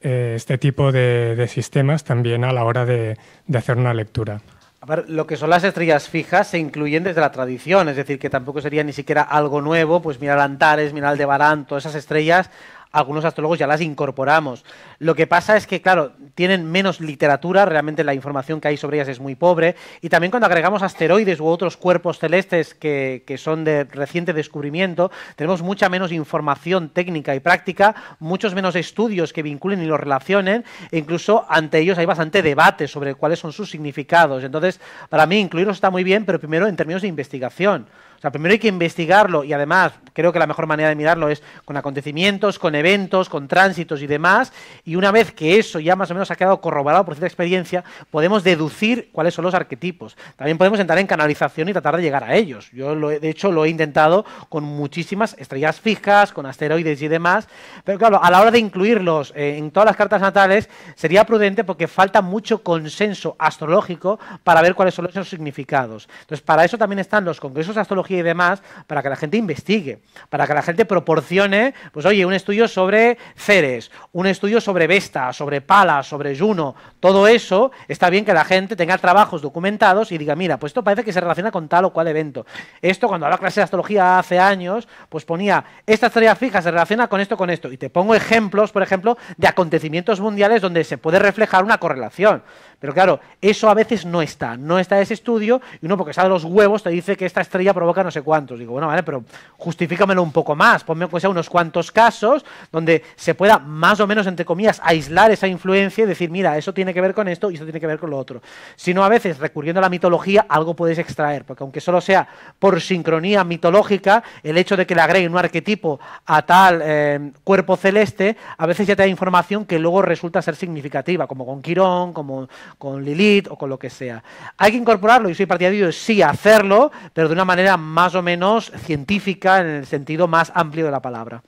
este tipo de, sistemas también a la hora de, de hacer una lectura? A ver, lo que son las estrellas fijas se incluyen desde la tradición, es decir, que tampoco sería ni siquiera algo nuevo, pues mirar Antares, mirar Aldebarán, todas esas estrellas algunos astrólogos ya las incorporamos. Lo que pasa es que, claro, tienen menos literatura, realmente la información que hay sobre ellas es muy pobre, y también cuando agregamos asteroides u otros cuerpos celestes que, que son de reciente descubrimiento, tenemos mucha menos información técnica y práctica, muchos menos estudios que vinculen y los relacionen, e incluso ante ellos hay bastante debate sobre cuáles son sus significados. Entonces, para mí incluirlos está muy bien, pero primero en términos de investigación primero hay que investigarlo y además creo que la mejor manera de mirarlo es con acontecimientos, con eventos, con tránsitos y demás. Y una vez que eso ya más o menos ha quedado corroborado por cierta experiencia, podemos deducir cuáles son los arquetipos. También podemos entrar en canalización y tratar de llegar a ellos. Yo, de hecho, lo he intentado con muchísimas estrellas fijas, con asteroides y demás. Pero claro, a la hora de incluirlos eh, en todas las cartas natales, sería prudente porque falta mucho consenso astrológico para ver cuáles son esos significados. Entonces, para eso también están los congresos astrológicos y demás, para que la gente investigue, para que la gente proporcione, pues oye, un estudio sobre Ceres, un estudio sobre Vesta, sobre Pala, sobre Juno, todo eso, está bien que la gente tenga trabajos documentados y diga, mira, pues esto parece que se relaciona con tal o cual evento. Esto, cuando hablaba clase de astrología hace años, pues ponía, esta estrella fija se relaciona con esto, con esto. Y te pongo ejemplos, por ejemplo, de acontecimientos mundiales donde se puede reflejar una correlación. Pero claro, eso a veces no está, no está ese estudio, y uno porque sabe los huevos te dice que esta estrella provoca no sé cuántos. Digo, bueno, vale, pero justifícamelo un poco más, ponme unos cuantos casos donde se pueda más o menos, entre comillas, aislar esa influencia y decir, mira, eso tiene que ver con esto y eso tiene que ver con lo otro. Si no, a veces, recurriendo a la mitología, algo puedes extraer, porque aunque solo sea por sincronía mitológica, el hecho de que le agreguen un arquetipo a tal eh, cuerpo celeste, a veces ya te da información que luego resulta ser significativa, como con Quirón, como con Lilith o con lo que sea. Hay que incorporarlo, y soy partidario de sí hacerlo, pero de una manera más o menos científica, en el sentido más amplio de la palabra.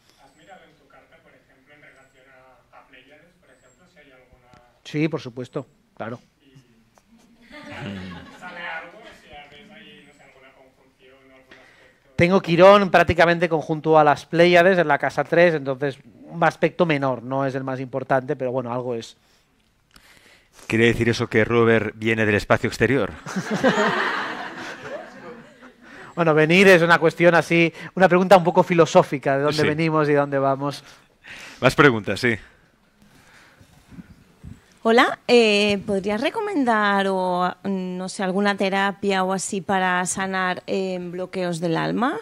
Sí, por supuesto, claro. Tengo Quirón prácticamente conjunto a las Pléyades en la casa 3, entonces un aspecto menor, no es el más importante, pero bueno, algo es. ¿Quiere decir eso que Robert viene del espacio exterior? bueno, venir es una cuestión así, una pregunta un poco filosófica de dónde venimos y dónde vamos. Más preguntas, sí. Hola, eh, ¿podrías recomendar o mm, no sé alguna terapia o así para sanar em, bloqueos del alma?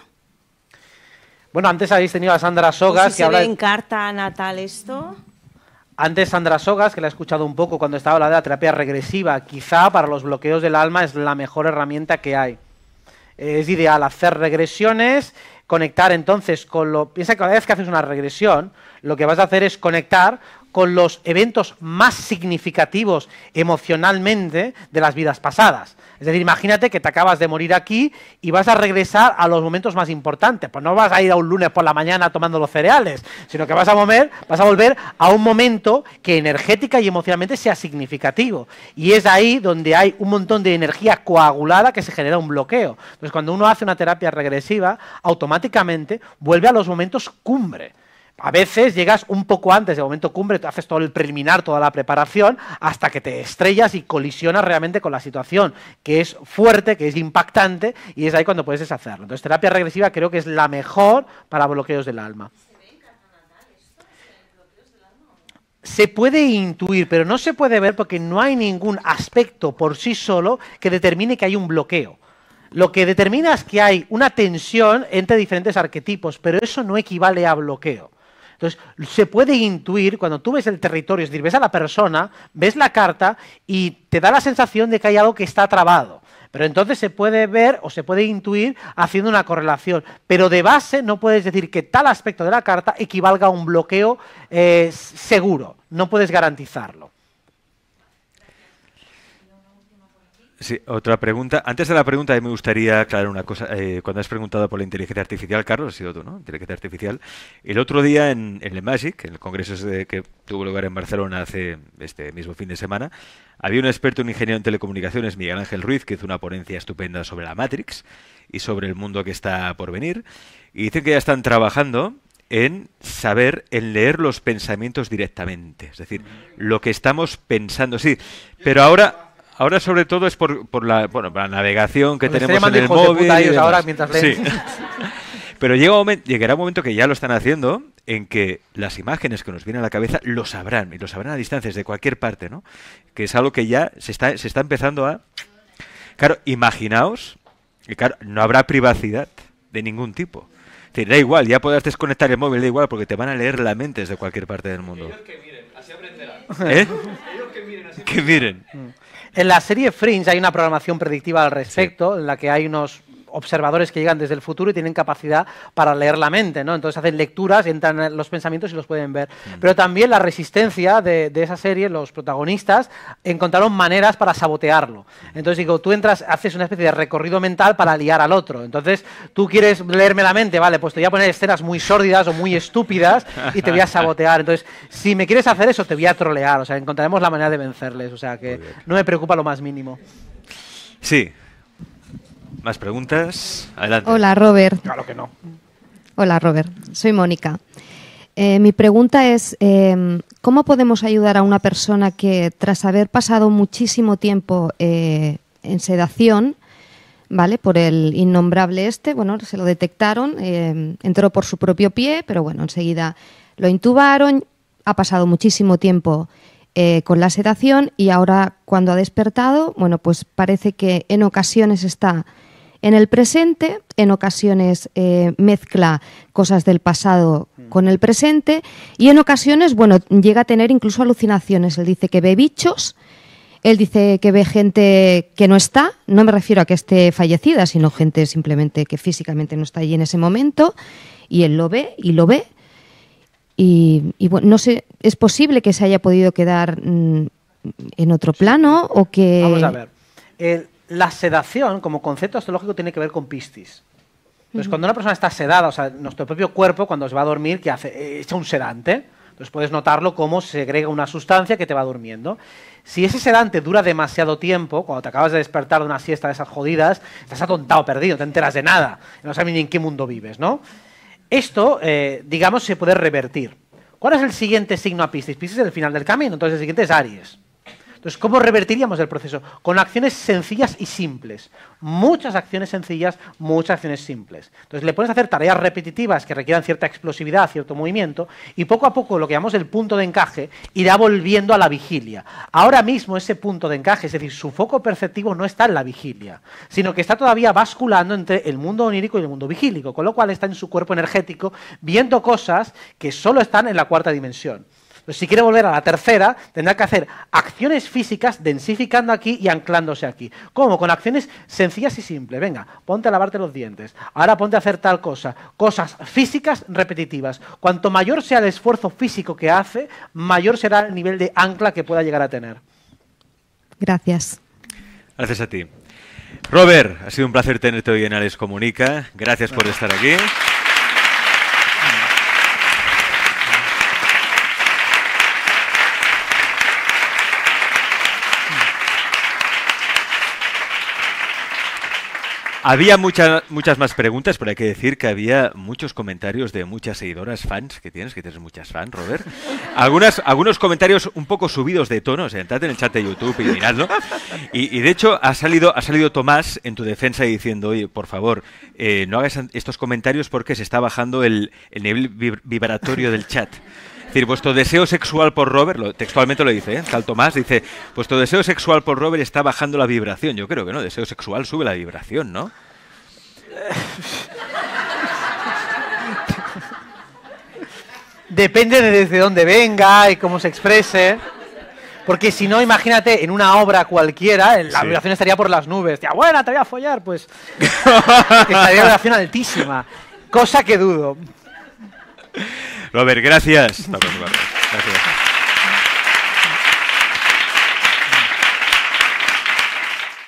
Bueno, antes habéis tenido a Sandra Sogas. se habla... ve en carta natal esto? Antes Sandra Sogas, que la he escuchado un poco cuando estaba hablando de la terapia regresiva, quizá para los bloqueos del alma es la mejor herramienta que hay. Es ideal hacer regresiones, conectar entonces con lo... Piensa que cada vez que haces una regresión, lo que vas a hacer es conectar con los eventos más significativos emocionalmente de las vidas pasadas. Es decir, imagínate que te acabas de morir aquí y vas a regresar a los momentos más importantes. Pues no vas a ir a un lunes por la mañana tomando los cereales, sino que vas a, mover, vas a volver a un momento que energética y emocionalmente sea significativo. Y es ahí donde hay un montón de energía coagulada que se genera un bloqueo. Entonces, cuando uno hace una terapia regresiva, automáticamente vuelve a los momentos cumbre a veces llegas un poco antes del momento cumbre, haces todo el preliminar, toda la preparación, hasta que te estrellas y colisionas realmente con la situación, que es fuerte, que es impactante, y es ahí cuando puedes deshacerlo. Entonces, terapia regresiva creo que es la mejor para bloqueos del alma. se puede intuir, pero no se puede ver porque no hay ningún aspecto por sí solo que determine que hay un bloqueo. Lo que determina es que hay una tensión entre diferentes arquetipos, pero eso no equivale a bloqueo. Entonces, se puede intuir, cuando tú ves el territorio, es decir, ves a la persona, ves la carta y te da la sensación de que hay algo que está trabado. Pero entonces se puede ver o se puede intuir haciendo una correlación. Pero de base no puedes decir que tal aspecto de la carta equivalga a un bloqueo eh, seguro. No puedes garantizarlo. Sí, otra pregunta. Antes de la pregunta, me gustaría aclarar una cosa. Eh, cuando has preguntado por la inteligencia artificial, Carlos, ha sido tú, ¿no? Inteligencia artificial. El otro día en, en el MAGIC, en el congreso que tuvo lugar en Barcelona hace este mismo fin de semana, había un experto, un ingeniero en telecomunicaciones, Miguel Ángel Ruiz, que hizo una ponencia estupenda sobre la Matrix y sobre el mundo que está por venir. Y dicen que ya están trabajando en saber, en leer los pensamientos directamente. Es decir, lo que estamos pensando. Sí, pero ahora Ahora sobre todo es por, por la, bueno, la navegación que tenemos en el móvil. ahora mientras Pero llegará un momento que ya lo están haciendo, en que las imágenes que nos vienen a la cabeza lo sabrán, y lo sabrán a distancias de cualquier parte, ¿no? Que es algo que ya se está, se está empezando a... Claro, imaginaos que no habrá privacidad de ningún tipo. Es decir, da igual, ya podrás desconectar el móvil, da igual, porque te van a leer la mente desde cualquier parte del mundo. Ellos que miren, así aprenderán. ¿Eh? Ellos que miren, así aprenderán. Que miren. Mm. En la serie Fringe hay una programación predictiva al respecto, en la que hay unos observadores que llegan desde el futuro y tienen capacidad para leer la mente, ¿no? Entonces hacen lecturas, y entran los pensamientos y los pueden ver. Mm. Pero también la resistencia de, de, esa serie, los protagonistas, encontraron maneras para sabotearlo. Mm. Entonces digo, tú entras, haces una especie de recorrido mental para liar al otro. Entonces tú quieres leerme la mente, vale, pues te voy a poner escenas muy sórdidas o muy estúpidas y te voy a sabotear. Entonces, si me quieres hacer eso, te voy a trolear. O sea, encontraremos la manera de vencerles. O sea, que no me preocupa lo más mínimo. Sí, ¿Más preguntas? Adelante. Hola, Robert. Claro que no. Hola, Robert. Soy Mónica. Eh, mi pregunta es, em, ¿cómo podemos ayudar a una persona que tras haber pasado muchísimo tiempo eh, en sedación, ¿vale? Por el innombrable este, bueno, se lo detectaron, em, entró por su propio pie, pero bueno, enseguida lo intubaron, ha pasado muchísimo tiempo eh, con la sedación y ahora cuando ha despertado, bueno, pues parece que en ocasiones está en el presente, en ocasiones eh, mezcla cosas del pasado mm. con el presente y en ocasiones, bueno, llega a tener incluso alucinaciones. Él dice que ve bichos, él dice que ve gente que no está, no me refiero a que esté fallecida, sino gente simplemente que físicamente no está allí en ese momento, y él lo ve y lo ve. Y, bueno, no sé, es posible que se haya podido quedar mm, en otro plano o que... Vamos a ver la sedación como concepto astrológico tiene que ver con pistis. Entonces, cuando una persona está sedada, o sea, nuestro propio cuerpo cuando se va a dormir, que hace? Eh, echa un sedante. Entonces puedes notarlo cómo segrega una sustancia que te va durmiendo. Si ese sedante dura demasiado tiempo, cuando te acabas de despertar de una siesta de esas jodidas, estás atontado, perdido, no te enteras de nada, no sabes ni en qué mundo vives, ¿no? Esto, eh, digamos, se puede revertir. ¿Cuál es el siguiente signo a Piscis? Piscis es el final del camino, entonces el siguiente es Aries. Entonces, ¿cómo revertiríamos el proceso? Con acciones sencillas y simples. Muchas acciones sencillas, muchas acciones simples. Entonces, le puedes hacer tareas repetitivas que requieran cierta explosividad, cierto movimiento, y poco a poco lo que llamamos el punto de encaje irá volviendo a la vigilia. Ahora mismo ese punto de encaje, es decir, su foco perceptivo no está en la vigilia, sino que está todavía basculando entre el mundo onírico y el mundo vigílico, con lo cual está en su cuerpo energético viendo cosas que solo están en la cuarta dimensión si quiere volver a la tercera, tendrá que hacer acciones físicas densificando aquí y anclándose aquí. ¿Cómo? Con acciones sencillas y simples. Venga, ponte a lavarte los dientes. Ahora ponte a hacer tal cosa. Cosas físicas repetitivas. Cuanto mayor sea el esfuerzo físico que hace, mayor será el nivel de ancla que pueda llegar a tener. Gracias. Gracias a ti. Robert, ha sido un placer tenerte hoy en Ares Comunica. Gracias por estar aquí. Había muchas muchas más preguntas, pero hay que decir que había muchos comentarios de muchas seguidoras, fans que tienes, que tienes muchas fans, Robert. Algunas, algunos comentarios un poco subidos de tono, o sea, entrad en el chat de YouTube y miradlo. Y, de hecho ha salido, ha salido Tomás en tu defensa diciendo, oye, por favor, eh, no hagas estos comentarios porque se está bajando el, el nivel vibratorio del chat decir, vuestro deseo sexual por Robert, textualmente lo dice, ¿eh? Tal Tomás dice, vuestro deseo sexual por Robert está bajando la vibración. Yo creo que no, deseo sexual sube la vibración, ¿no? Depende de desde dónde venga y cómo se exprese. Porque si no, imagínate, en una obra cualquiera, la vibración estaría por las nubes. ya bueno, te voy a follar, pues. estaría vibración altísima. Cosa que dudo. Robert, gracias.